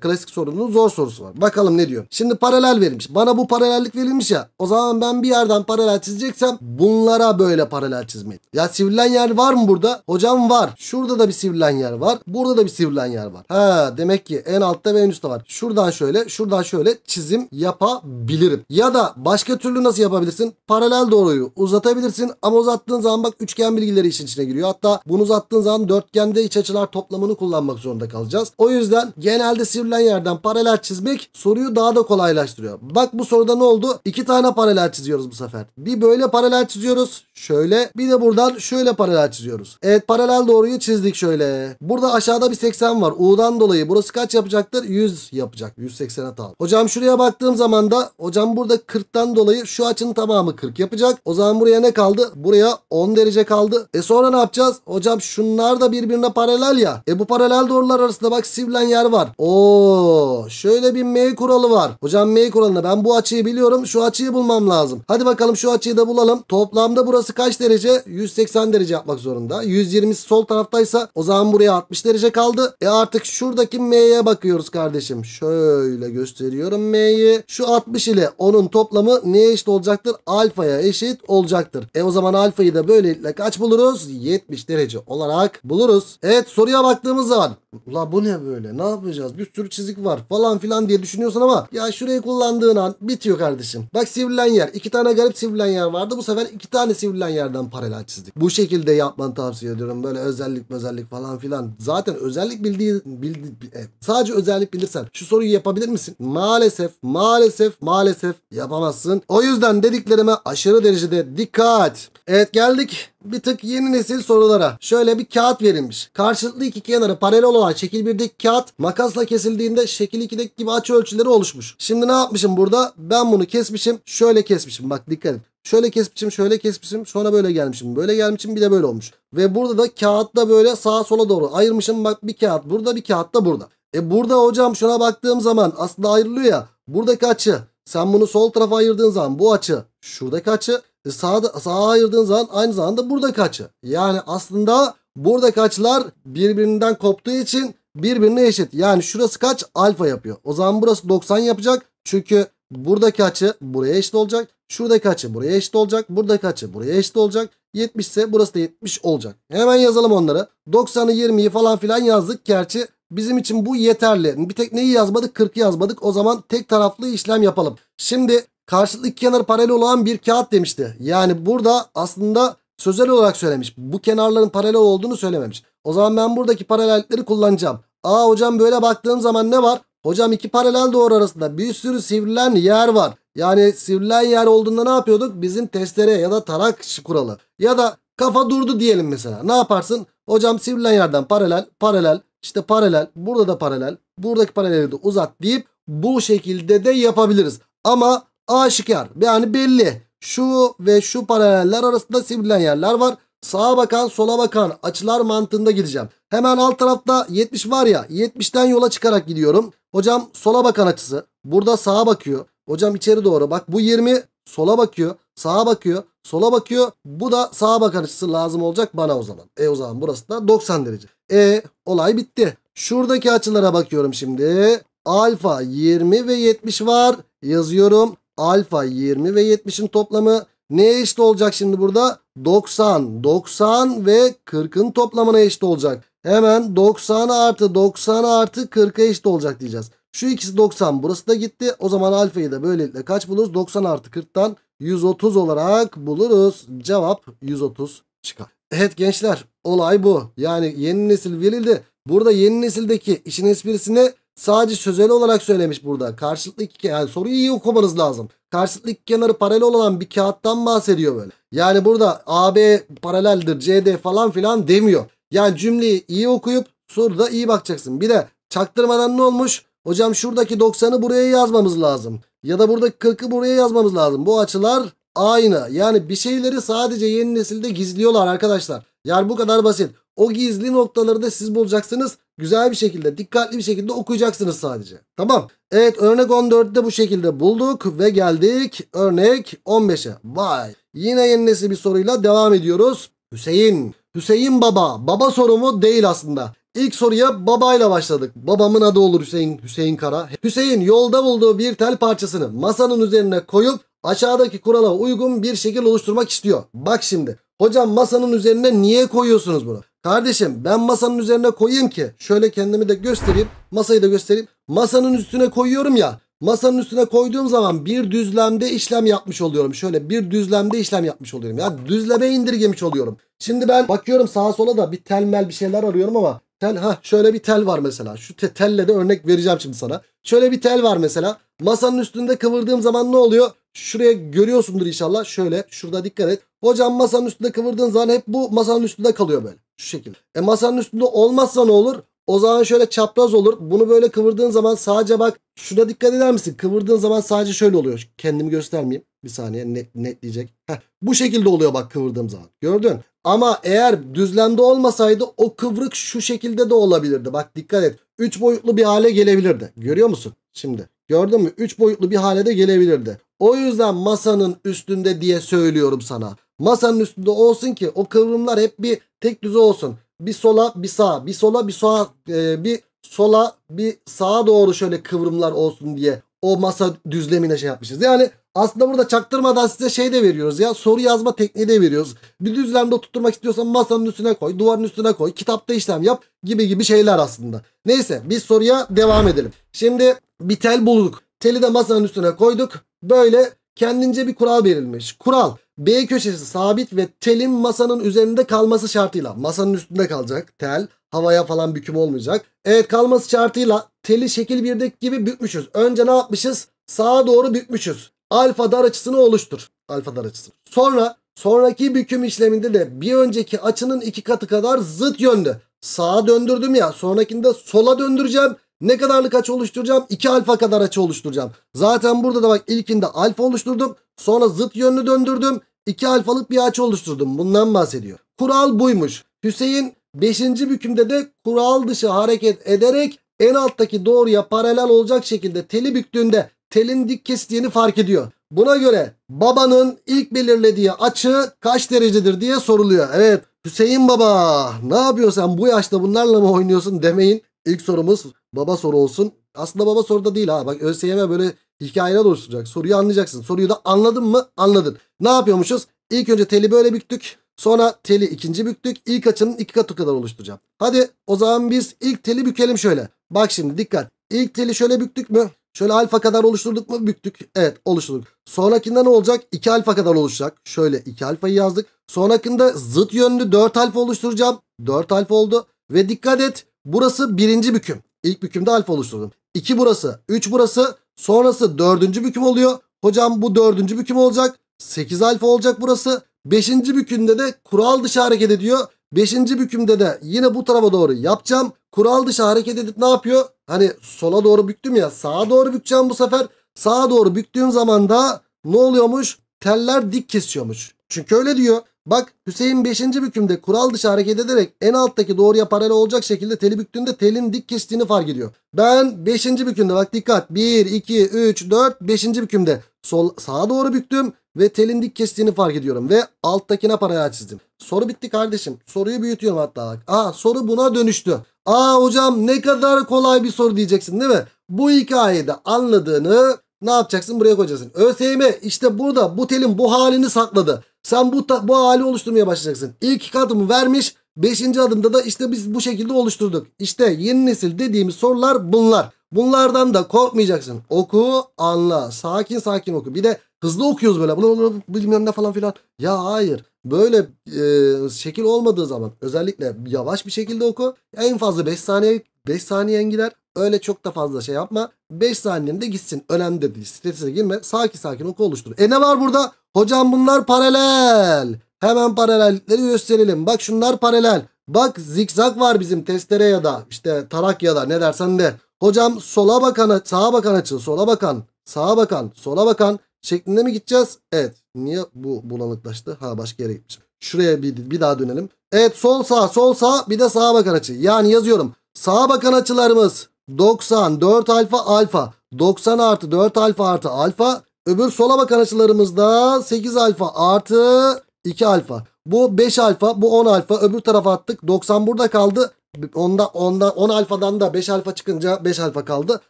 [SPEAKER 1] klasik sorunun zor sorusu var. Bakalım ne diyor? Şimdi paralel verilmiş. Bana bu paralellik verilmiş ya. O zaman ben bir yerden paralel çizeceksem bunlara böyle paralel çizmeyi. Ya sivrilen yer var mı burada? Hocam var. Şurada da bir sivrilen yer var. Burada da bir sivrilen yer var. Ha demek ki en altta ve en üstte var. Şuradan şöyle, şuradan şöyle çizim yapabilirim. Ya da başka türlü nasıl yapabilirsin? Paralel doğruyu uzatabilirsin ama uzattığın zaman bak üçgen bilgileri işin içine giriyor. Hatta bunu uzattığın zaman dörtgende iç açılar toplamını kullanmak zorunda kalacağız. O yüzden genelde sivrilen yerden paralel çizmek soruyu daha da kolaylaştırıyor. Bak bu soruda ne oldu? İki tane paralel çiziyoruz bu sefer. Bir böyle paralel çiziyoruz. Şöyle. Bir de buradan şöyle paralel çiziyoruz. Evet paralel doğruyu çizdik şöyle. Burada aşağıda bir 80 var. U'dan dolayı. Burası kaç yapacaktır? 100 yapacak. 180 hatalı. Hocam şuraya baktığım zaman da hocam burada 40'tan dolayı şu açının tamamı 40 yapacak. O zaman buraya ne kaldı? Buraya 10 derece kaldı. E sonra ne yapacağız? Hocam şunlar da birbirine paralel ya. E bu paralel doğrular arasında bak sivrilen yer var. Oo, şöyle bir M kuralı var. Hocam M kuralını ben bu açıyı biliyorum. Şu açıyı bulmam lazım. Hadi bakalım şu açıyı da bulalım. Toplamda burası kaç derece? 180 derece yapmak zorunda. 120 sol taraftaysa o zaman buraya 60 derece kaldı. E artık şuradaki M'ye bakıyoruz kardeşim. Şöyle gösteriyorum M'yi. Şu 60 ile onun toplamı neye eşit olacaktır? Alfaya eşit olacaktır. E o zaman alfayı da böylelikle kaç buluruz? 70 derece olarak buluruz. Evet soruya baktığımız aklımıza al. Ula bu ne böyle ne yapacağız bir sürü çizik var falan filan diye düşünüyorsun ama ya şurayı kullandığın an bitiyor kardeşim. Bak sivrilen yer iki tane garip sivrilen yer vardı bu sefer iki tane sivrilen yerden paralel çizdik. Bu şekilde yapmanı tavsiye ediyorum böyle özellik özellik falan filan. Zaten özellik bildiği bildi, evet. sadece özellik bilirsen şu soruyu yapabilir misin? Maalesef maalesef maalesef yapamazsın. O yüzden dediklerime aşırı derecede dikkat. Evet geldik bir tık yeni nesil sorulara. Şöyle bir kağıt verilmiş. Karşılıklı iki kenarı paralel olan şekil 1'deki kağıt makasla kesildiğinde şekil 2'deki gibi açı ölçüleri oluşmuş. Şimdi ne yapmışım burada? Ben bunu kesmişim. Şöyle kesmişim. Bak dikkat et. Şöyle kesmişim, şöyle kesmişim, sonra böyle gelmişim, böyle gelmişim bir de böyle olmuş. Ve burada da kağıtta böyle sağa sola doğru ayırmışım. Bak bir kağıt burada, bir kağıt da burada. E burada hocam şuna baktığım zaman aslında ayrılıyor ya. Buradaki açı. Sen bunu sol tarafa ayırdığın zaman bu açı. Şuradaki açı. E sağa, sağa ayırdığın zaman aynı zamanda burada açı. Yani aslında burada açılar birbirinden koptuğu için birbirine eşit. Yani şurası kaç? Alfa yapıyor. O zaman burası 90 yapacak. Çünkü buradaki açı buraya eşit olacak. Şurada açı buraya eşit olacak. Burada açı buraya eşit olacak. 70 ise burası da 70 olacak. Hemen yazalım onları. 90'ı 20'yi falan filan yazdık. Gerçi bizim için bu yeterli. Bir tek neyi yazmadık? 40'ı yazmadık. O zaman tek taraflı işlem yapalım. Şimdi karşılıklı iki kenarı paralel olan bir kağıt demişti. Yani burada aslında sözel olarak söylemiş. Bu kenarların paralel olduğunu söylememiş. O zaman ben buradaki paralellikleri kullanacağım. Aa hocam böyle baktığım zaman ne var? Hocam iki paralel doğru arasında bir sürü sivrilen yer var. Yani sivrilen yer olduğunda ne yapıyorduk? Bizim testere ya da tarak kuralı. Ya da kafa durdu diyelim mesela. Ne yaparsın? Hocam sivrilen yerden paralel, paralel, işte paralel, burada da paralel, buradaki paraleli de uzat deyip bu şekilde de yapabiliriz. Ama aşikar. Yani belli. Şu ve şu paraleller arasında sivrilen yerler var. Sağa bakan sola bakan açılar mantığında gideceğim. Hemen alt tarafta 70 var ya 70'ten yola çıkarak gidiyorum. Hocam sola bakan açısı. Burada sağa bakıyor. Hocam içeri doğru bak bu 20 sola bakıyor. Sağa bakıyor. Sola bakıyor. Bu da sağa bakan açısı lazım olacak bana o zaman. E o zaman burası da 90 derece. E olay bitti. Şuradaki açılara bakıyorum şimdi. Alfa 20 ve 70 var. Yazıyorum alfa 20 ve 70'in toplamı neye eşit olacak şimdi burada? 90. 90 ve 40'ın toplamına eşit olacak. Hemen 90 artı 90 artı 40'a eşit olacak diyeceğiz. Şu ikisi 90 burası da gitti. O zaman alfayı da böylelikle kaç buluruz? 90 artı 40'tan 130 olarak buluruz. Cevap 130 çıkar. Evet gençler olay bu. Yani yeni nesil verildi. Burada yeni nesildeki işin esprisini Sadece sözel olarak söylemiş burada. Karşılıklı iki yani soruyu iyi okumanız lazım. Karşılıklı iki kenarı paralel olan bir kağıttan bahsediyor böyle. Yani burada AB paraleldir CD falan filan demiyor. Yani cümleyi iyi okuyup soruda iyi bakacaksın. Bir de çaktırmadan ne olmuş? Hocam şuradaki 90'ı buraya yazmamız lazım. Ya da buradaki 40'ı buraya yazmamız lazım. Bu açılar aynı. Yani bir şeyleri sadece yeni nesilde gizliyorlar arkadaşlar. Yani bu kadar basit. O gizli noktaları da siz bulacaksınız. Güzel bir şekilde, dikkatli bir şekilde okuyacaksınız sadece. Tamam. Evet örnek 14'te bu şekilde bulduk ve geldik örnek 15'e. Vay. Yine yeni nesil bir soruyla devam ediyoruz. Hüseyin. Hüseyin baba. Baba sorumu değil aslında. İlk soruya babayla başladık. Babamın adı olur Hüseyin, Hüseyin Kara. Hüseyin yolda bulduğu bir tel parçasını masanın üzerine koyup aşağıdaki kurala uygun bir şekil oluşturmak istiyor. Bak şimdi Hocam masanın üzerine niye koyuyorsunuz bunu? Kardeşim ben masanın üzerine koyayım ki şöyle kendimi de göstereyim. Masayı da göstereyim. Masanın üstüne koyuyorum ya. Masanın üstüne koyduğum zaman bir düzlemde işlem yapmış oluyorum. Şöyle bir düzlemde işlem yapmış oluyorum. Ya düzleme indirgemiş oluyorum. Şimdi ben bakıyorum sağa sola da bir telmel bir şeyler arıyorum ama Tel ha şöyle bir tel var mesela. Şu te, telle de örnek vereceğim şimdi sana. Şöyle bir tel var mesela. Masanın üstünde kıvırdığım zaman ne oluyor? Şuraya görüyorsundur inşallah. Şöyle şurada dikkat et. Hocam masanın üstünde kıvırdığın zaman hep bu masanın üstünde kalıyor böyle. Şu şekilde. E masanın üstünde olmazsa ne olur? O zaman şöyle çapraz olur. Bunu böyle kıvırdığın zaman sadece bak şuna dikkat eder misin? Kıvırdığın zaman sadece şöyle oluyor. Kendimi göstermeyeyim. Bir saniye net, netleyecek. Heh, bu şekilde oluyor bak kıvırdığım zaman. Gördün. Ama eğer düzlemde olmasaydı o kıvrık şu şekilde de olabilirdi. Bak dikkat et. 3 boyutlu bir hale gelebilirdi. Görüyor musun? Şimdi gördün mü? 3 boyutlu bir hale de gelebilirdi. O yüzden masanın üstünde diye söylüyorum sana. Masanın üstünde olsun ki o kıvrımlar hep bir tek düze olsun bir sola bir sağa bir sola bir sağa e, bir sola bir sağa doğru şöyle kıvrımlar olsun diye o masa düzlemine şey yapmışız. Yani aslında burada çaktırmadan size şey de veriyoruz ya soru yazma tekniği de veriyoruz. Bir düzlemde oturtmak istiyorsan masanın üstüne koy, duvarın üstüne koy, kitapta işlem yap gibi gibi şeyler aslında. Neyse biz soruya devam edelim. Şimdi bir tel bulduk. Teli de masanın üstüne koyduk. Böyle kendince bir kural verilmiş. Kural B köşesi sabit ve telin masanın üzerinde kalması şartıyla. Masanın üstünde kalacak tel. Havaya falan büküm olmayacak. Evet kalması şartıyla teli şekil 1'deki gibi bükmüşüz. Önce ne yapmışız? Sağa doğru bükmüşüz. Alfa dar açısını oluştur. Alfa dar açısını. Sonra sonraki büküm işleminde de bir önceki açının iki katı kadar zıt yönde. Sağa döndürdüm ya sonrakinde sola döndüreceğim. Ne kadarlık açı oluşturacağım? 2 alfa kadar açı oluşturacağım. Zaten burada da bak ilkinde alfa oluşturdum. Sonra zıt yönlü döndürdüm. 2 alfalık bir açı oluşturdum. Bundan bahsediyor. Kural buymuş. Hüseyin 5. bükümde de kural dışı hareket ederek en alttaki doğruya paralel olacak şekilde teli büktüğünde telin dik kestiğini fark ediyor. Buna göre babanın ilk belirlediği açı kaç derecedir diye soruluyor. Evet Hüseyin baba ne yapıyorsun bu yaşta bunlarla mı oynuyorsun demeyin. İlk sorumuz baba soru olsun. Aslında baba soru da değil ha. Bak ÖSYM böyle hikayeler oluşturacak. Soruyu anlayacaksın. Soruyu da anladın mı? Anladın. Ne yapıyormuşuz? İlk önce teli böyle büktük. Sonra teli ikinci büktük. İlk açının iki katı kadar oluşturacağım. Hadi o zaman biz ilk teli bükelim şöyle. Bak şimdi dikkat. İlk teli şöyle büktük mü? Şöyle alfa kadar oluşturduk mu? Büktük. Evet oluşturduk. Sonrakinde ne olacak? 2 alfa kadar oluşacak. Şöyle 2 alfayı yazdık. Sonrakinde zıt yönlü 4 alfa oluşturacağım. 4 alfa oldu. Ve dikkat et Burası birinci büküm. İlk bükümde alfa oluşturdum. 2 burası, 3 burası, sonrası dördüncü büküm oluyor. Hocam bu dördüncü büküm olacak. 8 alfa olacak burası. Beşinci bükümde de kural dışı hareket ediyor. Beşinci bükümde de yine bu tarafa doğru yapacağım. Kural dışı hareket edip ne yapıyor? Hani sola doğru büktüm ya sağa doğru bükeceğim bu sefer. Sağa doğru büktüğüm zaman da ne oluyormuş? Teller dik kesiyormuş. Çünkü öyle diyor. Bak Hüseyin 5. bükümde kural dışı hareket ederek en alttaki doğruya paralel olacak şekilde teli büktüğünde telin dik kestiğini fark ediyor. Ben 5. bükümde bak dikkat 1, 2, 3, 4, 5. bükümde sol, sağa doğru büktüm ve telin dik kestiğini fark ediyorum ve alttakine paralel çizdim. Soru bitti kardeşim. Soruyu büyütüyorum hatta bak. Aa soru buna dönüştü. Aa hocam ne kadar kolay bir soru diyeceksin değil mi? Bu hikayede anladığını ne yapacaksın buraya koyacaksın. ÖSYM işte burada bu telin bu halini sakladı. Sen bu, bu hali oluşturmaya başlayacaksın. İlk adımı vermiş. Beşinci adımda da işte biz bu şekilde oluşturduk. İşte yeni nesil dediğimiz sorular bunlar. Bunlardan da korkmayacaksın. Oku, anla. Sakin sakin oku. Bir de hızlı okuyoruz böyle. Bla bla ne falan filan. Ya hayır. Böyle e, şekil olmadığı zaman özellikle yavaş bir şekilde oku. En fazla 5 saniye 5 saniyen gider. Öyle çok da fazla şey yapma. 5 saniyende gitsin. Önemli değil. Strese girme. Sakin sakin oku oluştur. E ne var burada? Hocam bunlar paralel. Hemen paralellikleri gösterelim. Bak şunlar paralel. Bak zikzak var bizim testere ya da işte tarak ya da ne dersen de. Hocam sola bakan, sağa bakan açı, sola bakan, sağa bakan, sola bakan şeklinde mi gideceğiz? Evet. Niye bu bulanıklaştı? Ha başka yere gitmiş. Şuraya bir, bir daha dönelim. Evet sol sağ, sol sağ bir de sağa bakan açı. Yani yazıyorum. Sağa bakan açılarımız 94 alfa alfa, 90 artı 4 alfa artı alfa Öbür sola bakan açılarımızda 8 alfa artı 2 alfa. Bu 5 alfa bu 10 alfa öbür tarafa attık. 90 burada kaldı. Onda, onda 10 alfadan da 5 alfa çıkınca 5 alfa kaldı.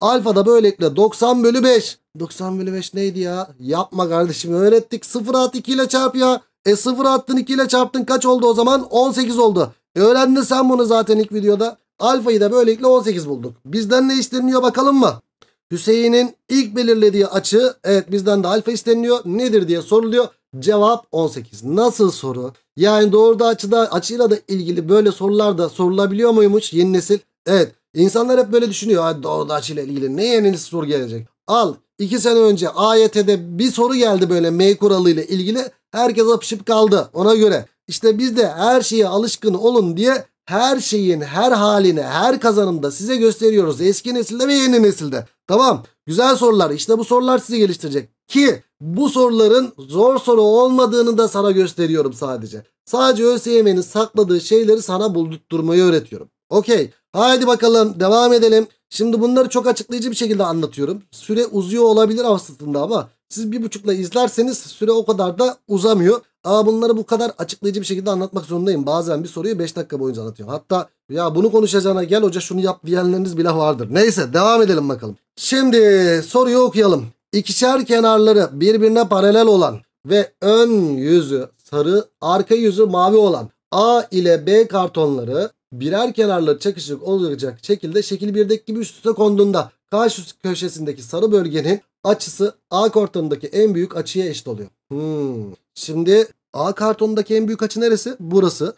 [SPEAKER 1] Alfa da böylelikle 90 bölü 5. 90 bölü 5 neydi ya? Yapma kardeşim öğrettik. 0 at 2 ile çarp ya. E 0 attın 2 ile çarptın kaç oldu o zaman? 18 oldu. E öğrendin sen bunu zaten ilk videoda. Alfayı da böylelikle 18 bulduk. Bizden ne isteniyor bakalım mı? Hüseyin'in ilk belirlediği açı evet bizden de alfa isteniliyor. Nedir diye soruluyor. Cevap 18. Nasıl soru? Yani doğru açıda açıyla da ilgili böyle sorular da sorulabiliyor muymuş yeni nesil? Evet. İnsanlar hep böyle düşünüyor. Hadi doğru açıyla ilgili ne yeni nesil soru gelecek? Al 2 sene önce AYT'de bir soru geldi böyle M kuralı ile ilgili. Herkes apışıp kaldı ona göre. İşte biz de her şeye alışkın olun diye her şeyin her halini her kazanımda size gösteriyoruz. Eski nesilde ve yeni nesilde. Tamam güzel sorular işte bu sorular sizi geliştirecek. Ki bu soruların zor soru olmadığını da sana gösteriyorum sadece. Sadece ÖSYM'nin sakladığı şeyleri sana buldurtmayı öğretiyorum. Okey haydi bakalım devam edelim. Şimdi bunları çok açıklayıcı bir şekilde anlatıyorum. Süre uzuyor olabilir aslında ama siz bir buçukla izlerseniz süre o kadar da uzamıyor. Ama bunları bu kadar açıklayıcı bir şekilde anlatmak zorundayım. Bazen bir soruyu 5 dakika boyunca anlatıyorum. Hatta ya bunu konuşacağına gel hoca şunu yap diyenleriniz bile vardır. Neyse devam edelim bakalım. Şimdi soruyu okuyalım. İkişer kenarları birbirine paralel olan ve ön yüzü sarı, arka yüzü mavi olan A ile B kartonları birer kenarları çakışık olacak şekilde şekil birdeki gibi üst üste konduğunda karşı köşesindeki sarı bölgenin açısı A kartonundaki en büyük açıya eşit oluyor. Hmm. Şimdi A kartonundaki en büyük açı neresi? Burası.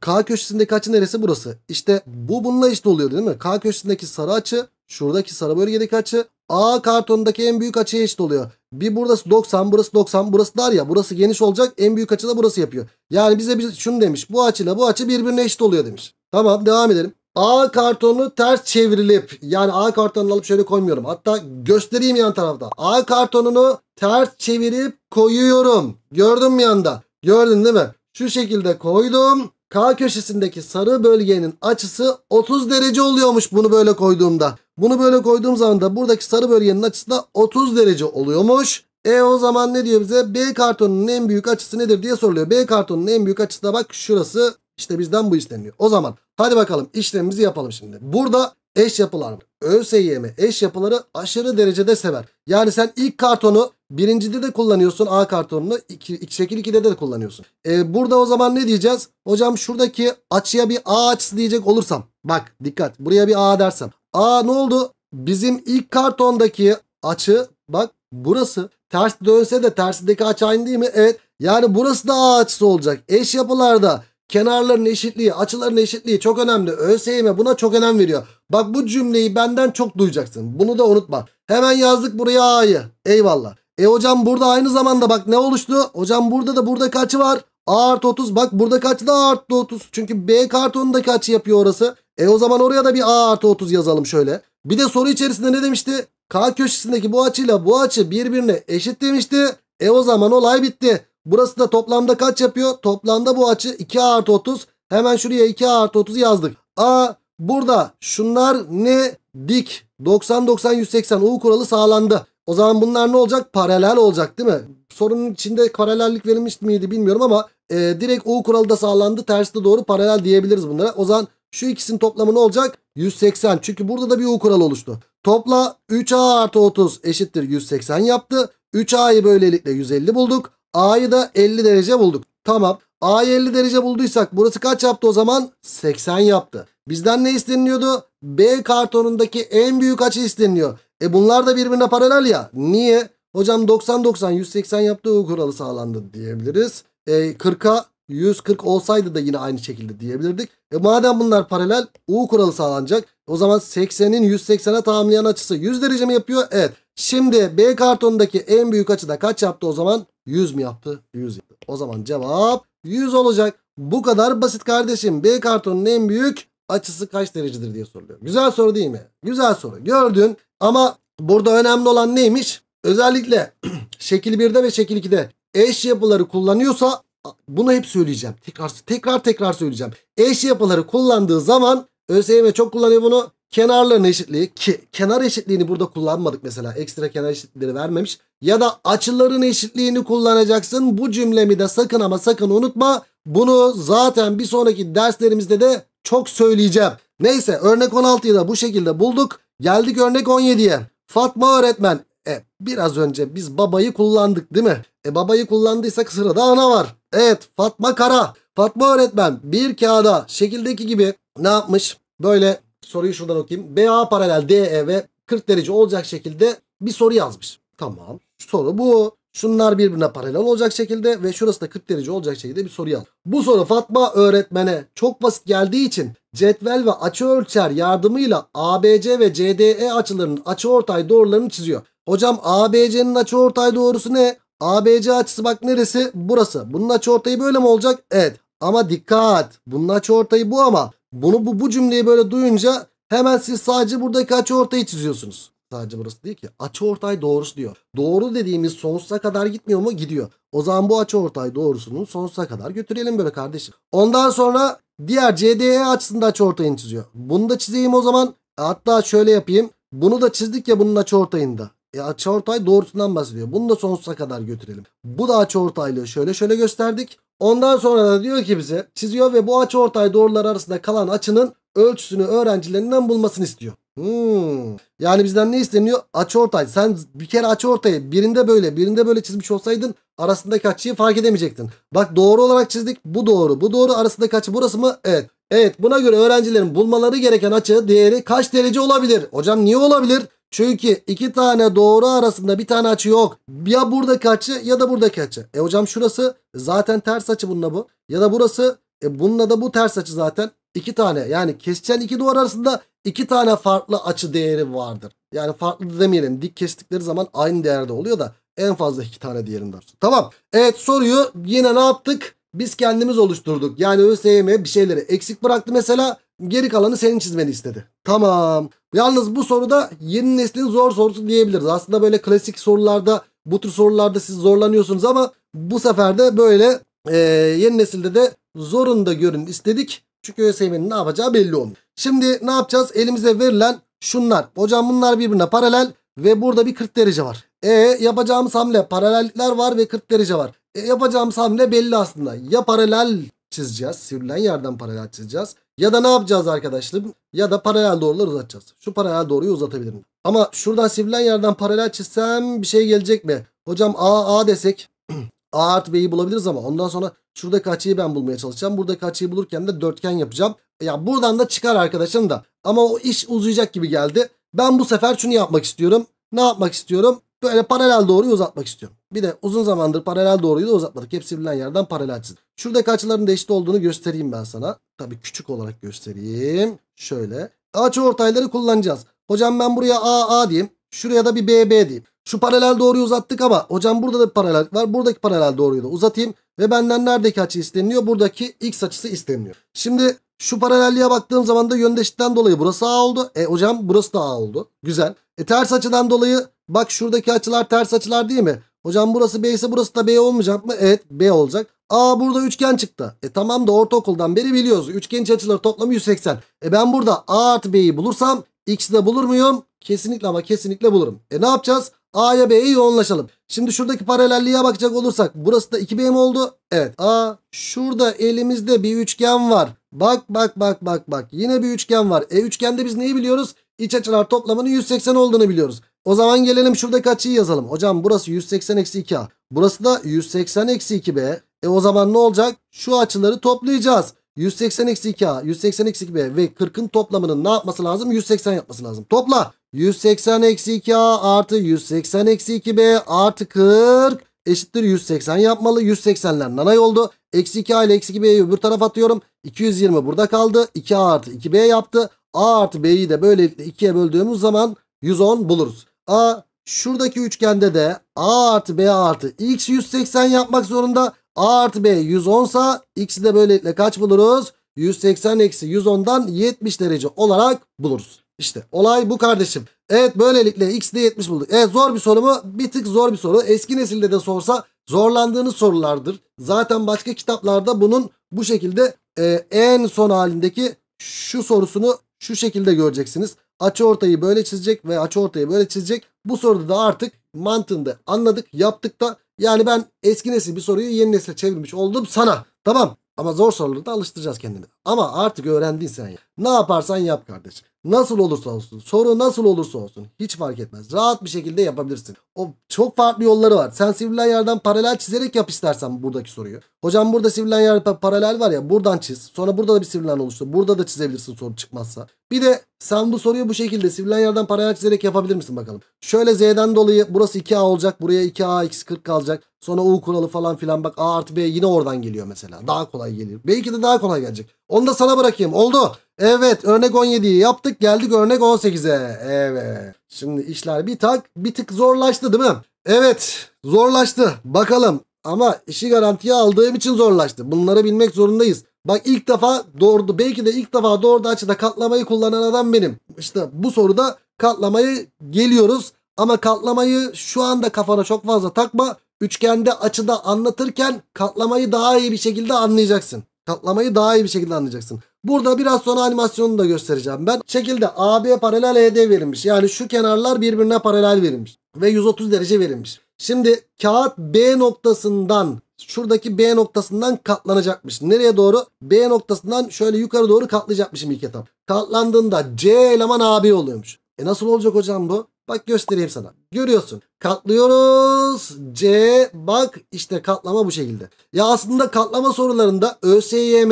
[SPEAKER 1] K köşesindeki açı neresi? Burası. İşte bu bununla eşit oluyor değil mi? K köşesindeki sarı açı Şuradaki sarı bölgedeki açı A kartonundaki en büyük açıya eşit oluyor. Bir burası 90 burası 90 burası dar ya burası geniş olacak en büyük açı da burası yapıyor. Yani bize bir, şunu demiş bu açıyla bu açı birbirine eşit oluyor demiş. Tamam devam edelim. A kartonu ters çevrilip yani A kartonunu alıp şöyle koymuyorum. Hatta göstereyim yan tarafta. A kartonunu ters çevirip koyuyorum. Gördün mü yanda? Gördün değil mi? Şu şekilde koydum. K köşesindeki sarı bölgenin açısı 30 derece oluyormuş bunu böyle koyduğumda. Bunu böyle koyduğum zaman da buradaki sarı bölgenin açısı da 30 derece oluyormuş. E o zaman ne diyor bize? B kartonunun en büyük açısı nedir diye soruluyor. B kartonunun en büyük açısı da bak şurası. işte bizden bu isteniyor. O zaman hadi bakalım işlemimizi yapalım şimdi. Burada eş yapılar var. ÖSYM eş yapıları aşırı derecede sever. Yani sen ilk kartonu birincide de kullanıyorsun A kartonunu. Iki, iki, şekil 2'de de kullanıyorsun. E, burada o zaman ne diyeceğiz? Hocam şuradaki açıya bir A açısı diyecek olursam. Bak dikkat buraya bir A dersem. A ne oldu? Bizim ilk kartondaki açı bak burası. Ters dönse de tersindeki açı aynı değil mi? Evet. Yani burası da A açısı olacak. Eş yapılarda Kenarların eşitliği, açıların eşitliği çok önemli. ÖSYM buna çok önem veriyor. Bak bu cümleyi benden çok duyacaksın. Bunu da unutma. Hemen yazdık buraya A'yı. Eyvallah. E hocam burada aynı zamanda bak ne oluştu? Hocam burada da burada kaçı var? A artı 30. Bak burada kaçı da A artı 30. Çünkü B kartonundaki açı yapıyor orası. E o zaman oraya da bir A artı 30 yazalım şöyle. Bir de soru içerisinde ne demişti? K köşesindeki bu açıyla bu açı birbirine eşit demişti. E o zaman olay bitti. Burası da toplamda kaç yapıyor? Toplamda bu açı 2 artı 30. Hemen şuraya 2 artı 30 yazdık. A burada şunlar ne? Dik. 90 90 180 U kuralı sağlandı. O zaman bunlar ne olacak? Paralel olacak değil mi? Sorunun içinde paralellik verilmiş miydi bilmiyorum ama e, direkt U kuralı da sağlandı. Tersi de doğru paralel diyebiliriz bunlara. O zaman şu ikisinin toplamı ne olacak? 180. Çünkü burada da bir U kuralı oluştu. Topla 3A artı 30 eşittir 180 yaptı. 3A'yı böylelikle 150 bulduk. A'yı da 50 derece bulduk. Tamam. A'yı 50 derece bulduysak burası kaç yaptı o zaman? 80 yaptı. Bizden ne isteniliyordu? B kartonundaki en büyük açı isteniliyor. E bunlar da birbirine paralel ya. Niye? Hocam 90-90 180 yaptı yaptığı kuralı sağlandı diyebiliriz. E, 40'a 140 olsaydı da yine aynı şekilde diyebilirdik. E madem bunlar paralel U kuralı sağlanacak. O zaman 80'in 180'e tamamlayan açısı 100 derece mi yapıyor? Evet. Şimdi B kartonundaki en büyük açı da kaç yaptı o zaman? 100 mi yaptı? 100 yaptı. O zaman cevap 100 olacak. Bu kadar basit kardeşim. B kartonun en büyük açısı kaç derecedir diye soruluyor. Güzel soru değil mi? Güzel soru. Gördün ama burada önemli olan neymiş? Özellikle şekil 1'de ve şekil 2'de eş yapıları kullanıyorsa bunu hep söyleyeceğim. Tekrar tekrar tekrar söyleyeceğim. Eş yapıları kullandığı zaman ÖSYM çok kullanıyor bunu. Kenarların eşitliği ki kenar eşitliğini burada kullanmadık mesela. Ekstra kenar eşitlikleri vermemiş. Ya da açıların eşitliğini kullanacaksın. Bu cümlemi de sakın ama sakın unutma. Bunu zaten bir sonraki derslerimizde de çok söyleyeceğim. Neyse örnek 16'yı da bu şekilde bulduk. Geldik örnek 17'ye. Fatma öğretmen. E, biraz önce biz babayı kullandık değil mi? E babayı kullandıysak sırada ana var. Evet Fatma Kara. Fatma öğretmen bir kağıda şekildeki gibi ne yapmış? Böyle Soruyu şuradan okuyayım. BA paralel DE ve 40 derece olacak şekilde bir soru yazmış. Tamam. Soru bu. Şunlar birbirine paralel olacak şekilde ve şurası da 40 derece olacak şekilde bir soru yaz. Bu soru Fatma öğretmene çok basit geldiği için cetvel ve açı ölçer yardımıyla ABC ve CDE açılarının açı ortay doğrularını çiziyor. Hocam ABC'nin açı ortay doğrusu ne? ABC açısı bak neresi? Burası. Bunun açı ortayı böyle mi olacak? Evet. Ama dikkat. Bunun açı ortayı bu ama bunu bu, bu cümleyi böyle duyunca hemen siz sadece buradaki açı ortayı çiziyorsunuz. Sadece burası değil ki. Açı ortay doğrusu diyor. Doğru dediğimiz sonsuza kadar gitmiyor mu? Gidiyor. O zaman bu açı ortay doğrusunun sonsuza kadar götürelim böyle kardeşim. Ondan sonra diğer CDE açısında açı ortayını çiziyor. Bunu da çizeyim o zaman. E, hatta şöyle yapayım. Bunu da çizdik ya bunun açı ortayında. E ortay doğrusundan bahsediyor. Bunu da sonsuza kadar götürelim. Bu da açı açıortaylığı şöyle şöyle gösterdik. Ondan sonra da diyor ki bize çiziyor ve bu açı ortay doğrular arasında kalan açının ölçüsünü öğrencilerinden bulmasını istiyor. Hmm. Yani bizden ne isteniyor? Açı ortay. Sen bir kere açı ortayı birinde böyle birinde böyle çizmiş olsaydın arasındaki açıyı fark edemeyecektin. Bak doğru olarak çizdik. Bu doğru. Bu doğru. Arasındaki açı burası mı? Evet. Evet buna göre öğrencilerin bulmaları gereken açı değeri kaç derece olabilir? Hocam niye olabilir? Çünkü iki tane doğru arasında bir tane açı yok. Ya buradaki açı ya da buradaki açı. E hocam şurası zaten ters açı bununla bu. Ya da burası e bununla da bu ters açı zaten. İki tane yani kesişen iki duvar arasında iki tane farklı açı değeri vardır. Yani farklı demeyelim dik kestikleri zaman aynı değerde oluyor da en fazla iki tane diğerinden. Tamam evet soruyu yine ne yaptık? Biz kendimiz oluşturduk. Yani ÖSYM bir şeyleri eksik bıraktı mesela. Geri kalanı senin çizmeni istedi. Tamam. Yalnız bu soruda yeni neslin zor sorusu diyebiliriz. Aslında böyle klasik sorularda bu tür sorularda siz zorlanıyorsunuz ama bu sefer de böyle e, yeni nesilde de zorunda görün istedik. Çünkü ÖSYM'nin ne yapacağı belli olmuyor. Şimdi ne yapacağız? Elimize verilen şunlar. Hocam bunlar birbirine paralel ve burada bir 40 derece var. E yapacağımız hamle paralellikler var ve 40 derece var. E, yapacağımız hamle belli aslında. Ya paralel çizeceğiz. Sivrilen yerden paralel çizeceğiz. Ya da ne yapacağız arkadaşlarım? Ya da paralel doğrular uzatacağız. Şu paralel doğruyu uzatabilirim. Ama şuradan sivrilen yerden paralel çizsem bir şey gelecek mi? Hocam A A desek A artı B'yi bulabiliriz ama ondan sonra şuradaki açıyı ben bulmaya çalışacağım. Buradaki açıyı bulurken de dörtgen yapacağım. Ya buradan da çıkar arkadaşım da. Ama o iş uzayacak gibi geldi. Ben bu sefer şunu yapmak istiyorum. Ne yapmak istiyorum? Böyle paralel doğruyu uzatmak istiyorum. Bir de uzun zamandır paralel doğruyu da uzatmadık. Hepsi bilinen yerden paralel çizdik. Şuradaki açıların da eşit olduğunu göstereyim ben sana. Tabii küçük olarak göstereyim. Şöyle. Açı ortayları kullanacağız. Hocam ben buraya AA diyeyim. Şuraya da bir BB diyeyim. Şu paralel doğruyu uzattık ama hocam burada da bir paralel var. Buradaki paralel doğruyu da uzatayım. Ve benden neredeki açı isteniliyor? Buradaki x açısı isteniliyor. Şimdi şu paralelliğe baktığım zaman da yöndeşikten dolayı burası A oldu. E hocam burası da A oldu. Güzel. E ters açıdan dolayı bak şuradaki açılar ters açılar değil mi? Hocam burası B ise burası da B olmayacak mı? Evet B olacak. Aa burada üçgen çıktı. E tamam da ortaokuldan beri biliyoruz. Üçgen iç açıları toplamı 180. E ben burada A artı B'yi bulursam X'i de bulur muyum? Kesinlikle ama kesinlikle bulurum. E ne yapacağız? A'ya B'ye yoğunlaşalım. Şimdi şuradaki paralelliğe bakacak olursak burası da 2B mi oldu? Evet. A şurada elimizde bir üçgen var. Bak bak bak bak bak. Yine bir üçgen var. E üçgende biz neyi biliyoruz? İç açılar toplamının 180 olduğunu biliyoruz. O zaman gelelim şuradaki açıyı yazalım. Hocam burası 180-2A. Burası da 180-2B. E o zaman ne olacak? Şu açıları toplayacağız. 180-2A, 180-2B ve 40'ın toplamının ne yapması lazım? 180 yapması lazım. Topla. 180-2A artı 180-2B artı 40 eşittir 180 yapmalı. 180'ler nanay oldu. Eksi 2A ile eksi 2B'yi öbür tarafa atıyorum. 220 burada kaldı. 2A artı 2B yaptı. A artı B'yi de böylelikle 2'ye böldüğümüz zaman 110 buluruz. A şuradaki üçgende de A artı B artı X 180 yapmak zorunda. A artı B 110 sa X'i de böylelikle kaç buluruz? 180 eksi 110'dan 70 derece olarak buluruz. İşte olay bu kardeşim. Evet böylelikle x de 70 bulduk. Evet zor bir soru mu? Bir tık zor bir soru. Eski nesilde de sorsa zorlandığınız sorulardır. Zaten başka kitaplarda bunun bu şekilde e, en son halindeki şu sorusunu şu şekilde göreceksiniz. Açı ortayı böyle çizecek ve açı ortayı böyle çizecek. Bu soruda da artık mantığını anladık yaptık da yani ben eski nesil bir soruyu yeni nesile çevirmiş oldum sana. Tamam ama zor soruları da alıştıracağız kendini. Ama artık öğrendin sen. Ya. Ne yaparsan yap kardeşim. Nasıl olursa olsun. Soru nasıl olursa olsun. Hiç fark etmez. Rahat bir şekilde yapabilirsin. O çok farklı yolları var. Sen sivrilen yerden paralel çizerek yap istersen buradaki soruyu. Hocam burada sivrilen yerden paralel var ya buradan çiz. Sonra burada da bir sivrilen oluştu. Burada da çizebilirsin soru çıkmazsa. Bir de sen bu soruyu bu şekilde sivrilen yerden paralel çizerek yapabilir misin bakalım. Şöyle Z'den dolayı burası 2A olacak. Buraya 2A x 40 kalacak. Sonra U kuralı falan filan. Bak A artı B yine oradan geliyor mesela. Daha kolay gelir. Belki de daha kolay gelecek. O onu da sana bırakayım. Oldu. Evet örnek 17'yi yaptık geldik örnek 18'e. Evet. Şimdi işler bir tak bir tık zorlaştı değil mi? Evet zorlaştı. Bakalım ama işi garantiye aldığım için zorlaştı. Bunları bilmek zorundayız. Bak ilk defa doğru belki de ilk defa doğru açıda katlamayı kullanan adam benim. İşte bu soruda katlamayı geliyoruz. Ama katlamayı şu anda kafana çok fazla takma. Üçgende açıda anlatırken katlamayı daha iyi bir şekilde anlayacaksın. Katlamayı daha iyi bir şekilde anlayacaksın. Burada biraz sonra animasyonunu da göstereceğim ben. Şekilde AB paralel ED verilmiş. Yani şu kenarlar birbirine paralel verilmiş. Ve 130 derece verilmiş. Şimdi kağıt B noktasından şuradaki B noktasından katlanacakmış. Nereye doğru? B noktasından şöyle yukarı doğru katlayacakmışım ilk etap. Katlandığında C eleman AB oluyormuş. E nasıl olacak hocam bu? Bak göstereyim sana. Görüyorsun. Katlıyoruz. C bak işte katlama bu şekilde. Ya aslında katlama sorularında ÖSYM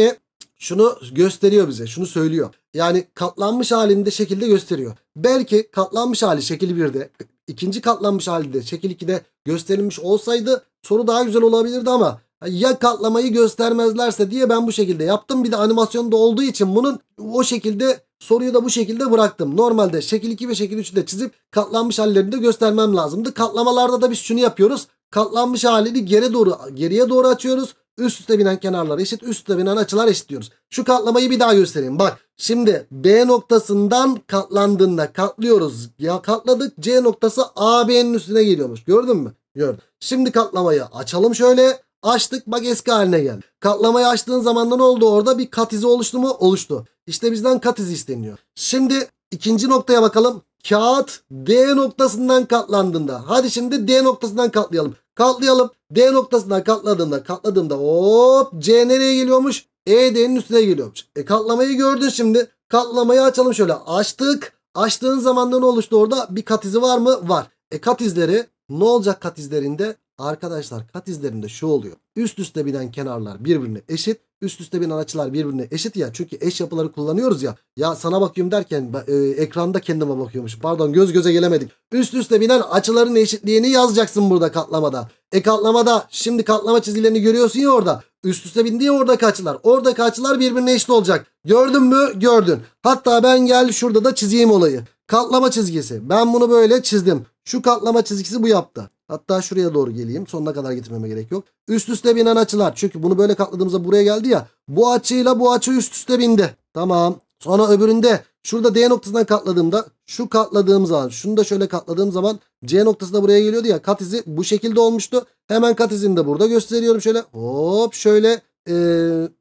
[SPEAKER 1] şunu gösteriyor bize. Şunu söylüyor. Yani katlanmış halinde şekilde gösteriyor. Belki katlanmış hali şekil 1'de ikinci katlanmış halinde şekil 2'de gösterilmiş olsaydı soru daha güzel olabilirdi ama ya katlamayı göstermezlerse diye ben bu şekilde yaptım. Bir de animasyonda olduğu için bunun o şekilde Soruyu da bu şekilde bıraktım. Normalde şekil 2 ve şekil 3'ü de çizip katlanmış hallerini de göstermem lazımdı. Katlamalarda da biz şunu yapıyoruz. Katlanmış halini geri doğru, geriye doğru açıyoruz. Üst üste binen kenarlar eşit, üst üste binen açılar eşit diyoruz. Şu katlamayı bir daha göstereyim. Bak şimdi B noktasından katlandığında katlıyoruz. Ya katladık C noktası AB'nin üstüne geliyormuş. Gördün mü? Gördüm. Şimdi katlamayı açalım şöyle. Açtık bak eski haline geldi. Katlamayı açtığın zaman ne oldu orada? Bir kat izi oluştu mu? Oluştu. İşte bizden kat izi isteniyor. Şimdi ikinci noktaya bakalım. Kağıt D noktasından katlandığında. Hadi şimdi D noktasından katlayalım. Katlayalım. D noktasından katladığında katladığında hop C nereye geliyormuş? ED'nin üstüne geliyormuş. E katlamayı gördün şimdi. Katlamayı açalım şöyle. Açtık. Açtığın zaman ne oluştu orada? Bir kat izi var mı? Var. E kat izleri ne olacak kat izlerinde? Arkadaşlar kat izlerinde şu oluyor. Üst üste binen kenarlar birbirine eşit. Üst üste binen açılar birbirine eşit ya. Çünkü eş yapıları kullanıyoruz ya. Ya sana bakıyorum derken e, ekranda kendime bakıyormuş. Pardon göz göze gelemedik. Üst üste binen açıların eşitliğini yazacaksın burada katlamada. E katlamada şimdi katlama çizgilerini görüyorsun ya orada. Üst üste bindi ya oradaki açılar. Oradaki açılar birbirine eşit olacak. Gördün mü? Gördün. Hatta ben gel şurada da çizeyim olayı. Katlama çizgisi. Ben bunu böyle çizdim. Şu katlama çizgisi bu yaptı. Hatta şuraya doğru geleyim. Sonuna kadar getirmeme gerek yok. Üst üste binen açılar. Çünkü bunu böyle katladığımızda buraya geldi ya. Bu açıyla bu açı üst üste bindi. Tamam. Sonra öbüründe şurada D noktasından katladığımda şu katladığım zaman şunu da şöyle katladığım zaman C noktası da buraya geliyordu ya. Kat izi bu şekilde olmuştu. Hemen kat izini de burada gösteriyorum. Şöyle hop şöyle ee,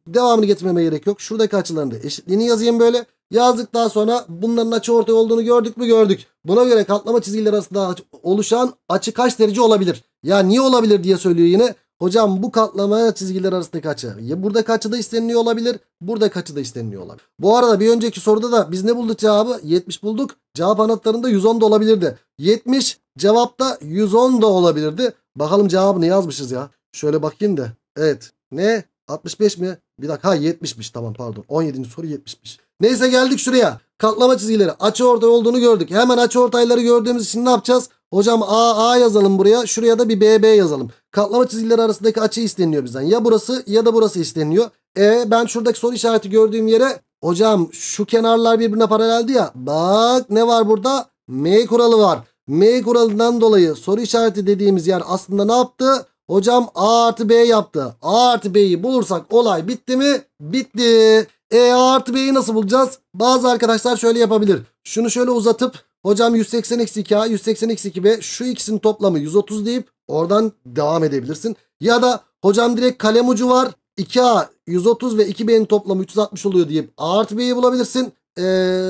[SPEAKER 1] devamını getirmeme gerek yok. Şuradaki açılarında eşitliğini yazayım böyle. Yazdıktan sonra bunların açı ortaya olduğunu gördük mü? Gördük. Buna göre katlama çizgileri arasında oluşan açı kaç derece olabilir? Ya niye olabilir diye söylüyor yine. Hocam bu katlama çizgiler arasındaki açı. Ya burada kaçı da isteniliyor olabilir. Burada kaçı da isteniliyor olabilir. Bu arada bir önceki soruda da biz ne bulduk cevabı? 70 bulduk. Cevap anahtarında 110 da olabilirdi. 70 cevapta 110 da olabilirdi. Bakalım cevabını yazmışız ya. Şöyle bakayım da. Evet. Ne? 65 mi? Bir dakika. Ha 70'miş. Tamam pardon. 17. soru 70'miş. Neyse geldik şuraya. Katlama çizgileri açı ortay olduğunu gördük. Hemen açı ortayları gördüğümüz için ne yapacağız? Hocam AA yazalım buraya. Şuraya da bir BB yazalım. Katlama çizgileri arasındaki açı isteniyor bizden. Ya burası ya da burası isteniyor. E ben şuradaki soru işareti gördüğüm yere hocam şu kenarlar birbirine paraleldi ya. Bak ne var burada? M kuralı var. M kuralından dolayı soru işareti dediğimiz yer aslında ne yaptı? Hocam A artı B yaptı. A artı B'yi bulursak olay bitti mi? Bitti. E artı B'yi nasıl bulacağız? Bazı arkadaşlar şöyle yapabilir. Şunu şöyle uzatıp hocam 180 eksi 2A 180 eksi 2B şu ikisinin toplamı 130 deyip oradan devam edebilirsin. Ya da hocam direkt kalem ucu var 2A 130 ve 2B'nin toplamı 360 oluyor deyip A artı B'yi bulabilirsin. Ee,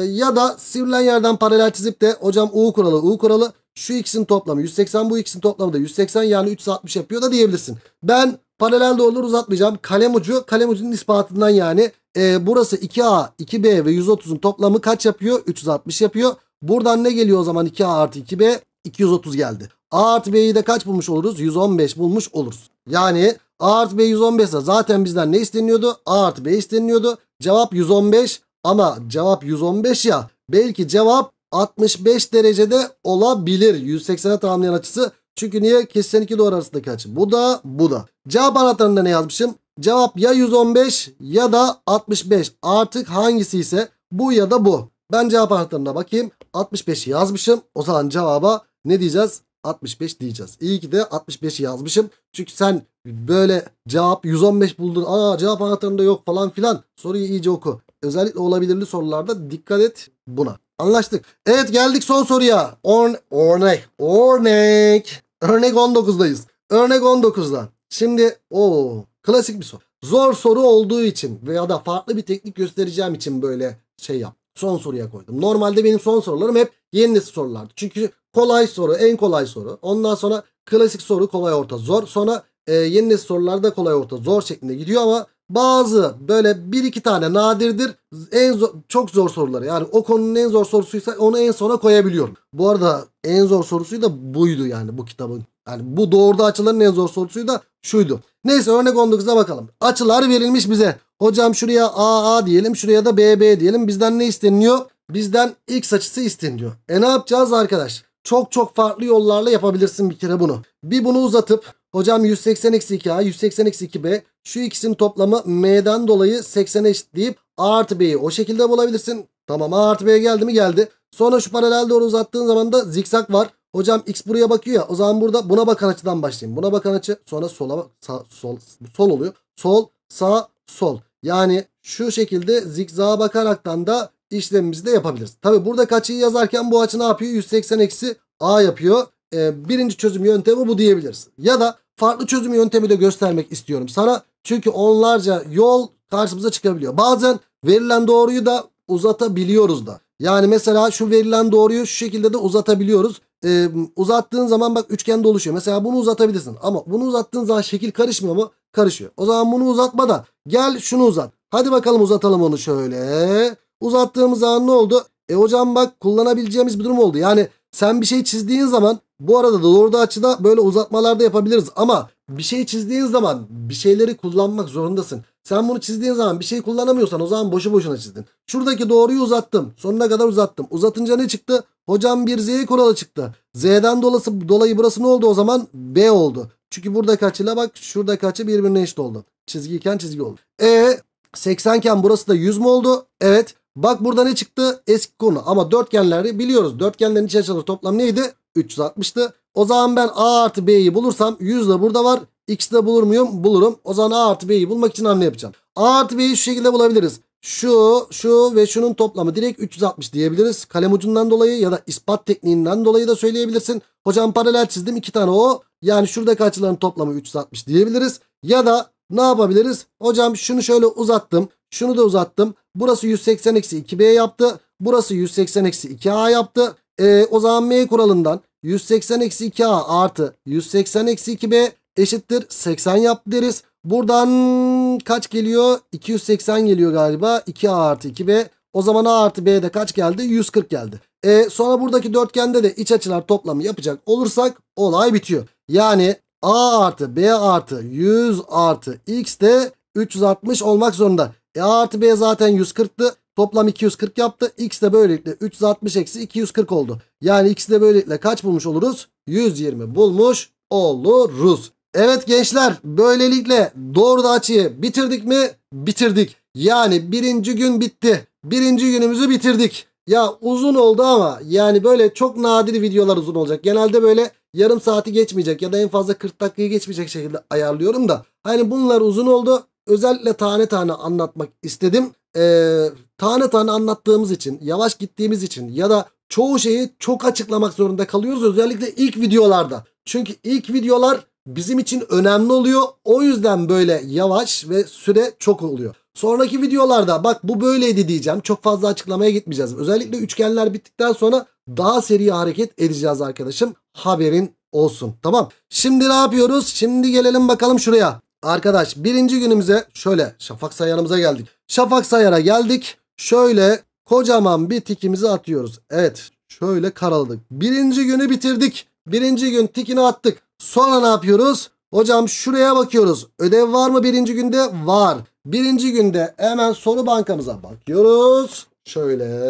[SPEAKER 1] ya da sivrilen yerden paralel çizip de hocam U kuralı U kuralı şu ikisinin toplamı 180 bu ikisinin toplamı da 180 yani 360 yapıyor da diyebilirsin. Ben paralel doğruları uzatmayacağım. Kalem ucu kalem ucunun ispatından yani e, burası 2A, 2B ve 130'un toplamı kaç yapıyor? 360 yapıyor. Buradan ne geliyor o zaman 2A artı 2B? 230 geldi. A artı B'yi de kaç bulmuş oluruz? 115 bulmuş oluruz. Yani A artı B 115 ise zaten bizden ne isteniyordu? A artı B isteniyordu. Cevap 115 ama cevap 115 ya. Belki cevap 65 derecede olabilir. 180'e tamamlayan açısı. Çünkü niye? Kesen iki doğru arasındaki açı. Bu da bu da. Cevap anahtarında ne yazmışım? Cevap ya 115 ya da 65. Artık hangisi ise bu ya da bu. Ben cevap anahtarına bakayım. 65'i yazmışım. O zaman cevaba ne diyeceğiz? 65 diyeceğiz. İyi ki de 65'i yazmışım. Çünkü sen böyle cevap 115 buldun. Aa cevap anahtarında yok falan filan. Soruyu iyice oku. Özellikle olabilirli sorularda dikkat et buna. Anlaştık. Evet geldik son soruya. On, örnek. Örnek. Örnek 19'dayız. Örnek 19'da. Şimdi o Klasik bir soru. Zor soru olduğu için veya da farklı bir teknik göstereceğim için böyle şey yap. Son soruya koydum. Normalde benim son sorularım hep yeni nesil sorulardı. Çünkü kolay soru en kolay soru. Ondan sonra klasik soru kolay orta zor. Sonra e, yeni nesil sorularda kolay orta zor şeklinde gidiyor ama bazı böyle bir iki tane nadirdir en zor, çok zor soruları yani o konunun en zor sorusuysa onu en sona koyabiliyorum. Bu arada en zor sorusu da buydu yani bu kitabın yani bu doğruda açıların en zor sorusu da şuydu. Neyse örnek 19'a bakalım. Açılar verilmiş bize. Hocam şuraya AA diyelim şuraya da BB diyelim. Bizden ne isteniyor? Bizden x açısı isteniyor. E ne yapacağız arkadaş? Çok çok farklı yollarla yapabilirsin bir kere bunu. Bir bunu uzatıp hocam 180x2A 180x2B şu ikisinin toplamı m'den dolayı 80 eşit eşitleyip A artı B'yi o şekilde bulabilirsin. Tamam A artı B geldi mi geldi. Sonra şu paralel doğru uzattığın zaman da zikzak var. Hocam x buraya bakıyor ya. O zaman burada buna bakan açıdan başlayayım. Buna bakan açı sonra sola sağ, sol sol oluyor. Sol sağ sol. Yani şu şekilde zikzağa bakaraktan da işlemimizi de yapabiliriz. Tabi burada kaçıyı yazarken bu açı ne yapıyor? 180 eksi a yapıyor. Ee, birinci çözüm yöntemi bu diyebiliriz. Ya da farklı çözüm yöntemi de göstermek istiyorum sana. Çünkü onlarca yol karşımıza çıkabiliyor. Bazen verilen doğruyu da uzatabiliyoruz da. Yani mesela şu verilen doğruyu şu şekilde de uzatabiliyoruz e, uzattığın zaman bak üçgen de oluşuyor. Mesela bunu uzatabilirsin ama bunu uzattığın zaman şekil karışmıyor mu? Karışıyor. O zaman bunu uzatma da gel şunu uzat. Hadi bakalım uzatalım onu şöyle. Uzattığımız zaman ne oldu? E hocam bak kullanabileceğimiz bir durum oldu. Yani sen bir şey çizdiğin zaman bu arada da doğru açıda böyle uzatmalarda yapabiliriz ama bir şey çizdiğin zaman bir şeyleri kullanmak zorundasın. Sen bunu çizdiğin zaman bir şey kullanamıyorsan o zaman boşu boşuna çizdin. Şuradaki doğruyu uzattım. Sonuna kadar uzattım. Uzatınca ne çıktı? Hocam bir Z kuralı çıktı. Z'den dolası, dolayı burası ne oldu o zaman? B oldu. Çünkü buradaki açıyla bak şuradaki açı birbirine eşit oldu. Çizgiyken çizgi oldu. E 80 iken burası da 100 mu oldu? Evet. Bak burada ne çıktı? Eski konu. Ama dörtgenleri biliyoruz. Dörtgenlerin iç açıları toplam neydi? 360'tı. O zaman ben A artı B'yi bulursam 100 de burada var. X'i de bulur muyum? Bulurum. O zaman A artı B'yi bulmak için ne yapacağım. A artı B'yi şu şekilde bulabiliriz. Şu, şu ve şunun toplamı direkt 360 diyebiliriz. Kalem ucundan dolayı ya da ispat tekniğinden dolayı da söyleyebilirsin. Hocam paralel çizdim iki tane o. Yani şuradaki açıların toplamı 360 diyebiliriz. Ya da ne yapabiliriz? Hocam şunu şöyle uzattım. Şunu da uzattım. Burası 180-2B yaptı. Burası 180-2A yaptı. E, o zaman M kuralından 180-2A artı 180-2B eşittir 80 yaptı deriz. Buradan kaç geliyor? 280 geliyor galiba. 2A artı 2B. O zaman A artı B'de kaç geldi? 140 geldi. E, sonra buradaki dörtgende de iç açılar toplamı yapacak olursak olay bitiyor. Yani A artı B artı 100 artı X de 360 olmak zorunda. E A artı B zaten 140'tı. Toplam 240 yaptı. X de böylelikle 360 eksi 240 oldu. Yani x de böylelikle kaç bulmuş oluruz? 120 bulmuş oluruz. Evet gençler böylelikle doğru da açıyı bitirdik mi? Bitirdik. Yani birinci gün bitti. Birinci günümüzü bitirdik. Ya uzun oldu ama yani böyle çok nadir videolar uzun olacak. Genelde böyle yarım saati geçmeyecek ya da en fazla 40 dakikayı geçmeyecek şekilde ayarlıyorum da. Hani bunlar uzun oldu. Özellikle tane tane anlatmak istedim. Ee, tane tane anlattığımız için, yavaş gittiğimiz için ya da çoğu şeyi çok açıklamak zorunda kalıyoruz. Özellikle ilk videolarda. Çünkü ilk videolar bizim için önemli oluyor. O yüzden böyle yavaş ve süre çok oluyor. Sonraki videolarda bak bu böyleydi diyeceğim. Çok fazla açıklamaya gitmeyeceğiz. Özellikle üçgenler bittikten sonra daha seri hareket edeceğiz arkadaşım. Haberin olsun. Tamam. Şimdi ne yapıyoruz? Şimdi gelelim bakalım şuraya. Arkadaş birinci günümüze şöyle şafak sayarımıza geldik. Şafak sayara geldik. Şöyle kocaman bir tikimizi atıyoruz. Evet şöyle karaladık. Birinci günü bitirdik. Birinci gün tikini attık. Sonra ne yapıyoruz? Hocam şuraya bakıyoruz. Ödev var mı birinci günde? Var. Birinci günde hemen soru bankamıza bakıyoruz. Şöyle.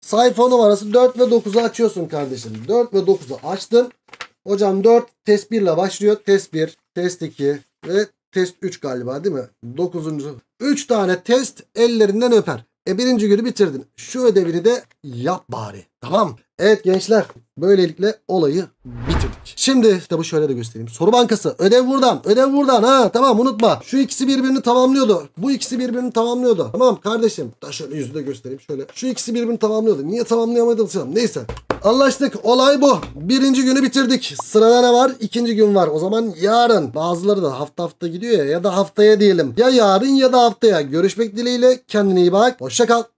[SPEAKER 1] Sayfa numarası 4 ve 9'u açıyorsun kardeşim. 4 ve 9'u açtın. Hocam 4 test 1 ile başlıyor. Test 1, test 2 ve test 3 galiba değil mi? 9. 3 tane test ellerinden öper. E birinci günü bitirdin. Şu ödevini de yap bari. Tamam. Evet gençler böylelikle olayı bitir. Şimdi kitabı şöyle de göstereyim. Soru bankası. Ödev buradan. Ödev buradan. Ha tamam unutma. Şu ikisi birbirini tamamlıyordu. Bu ikisi birbirini tamamlıyordu. Tamam kardeşim. Da şöyle yüzü de göstereyim. Şöyle. Şu ikisi birbirini tamamlıyordu. Niye tamamlayamadım sanırım. Neyse. Anlaştık. Olay bu. Birinci günü bitirdik. Sırada ne var? İkinci gün var. O zaman yarın. Bazıları da hafta hafta gidiyor ya. Ya da haftaya diyelim. Ya yarın ya da haftaya. Görüşmek dileğiyle. Kendine iyi bak. Hoşça kal.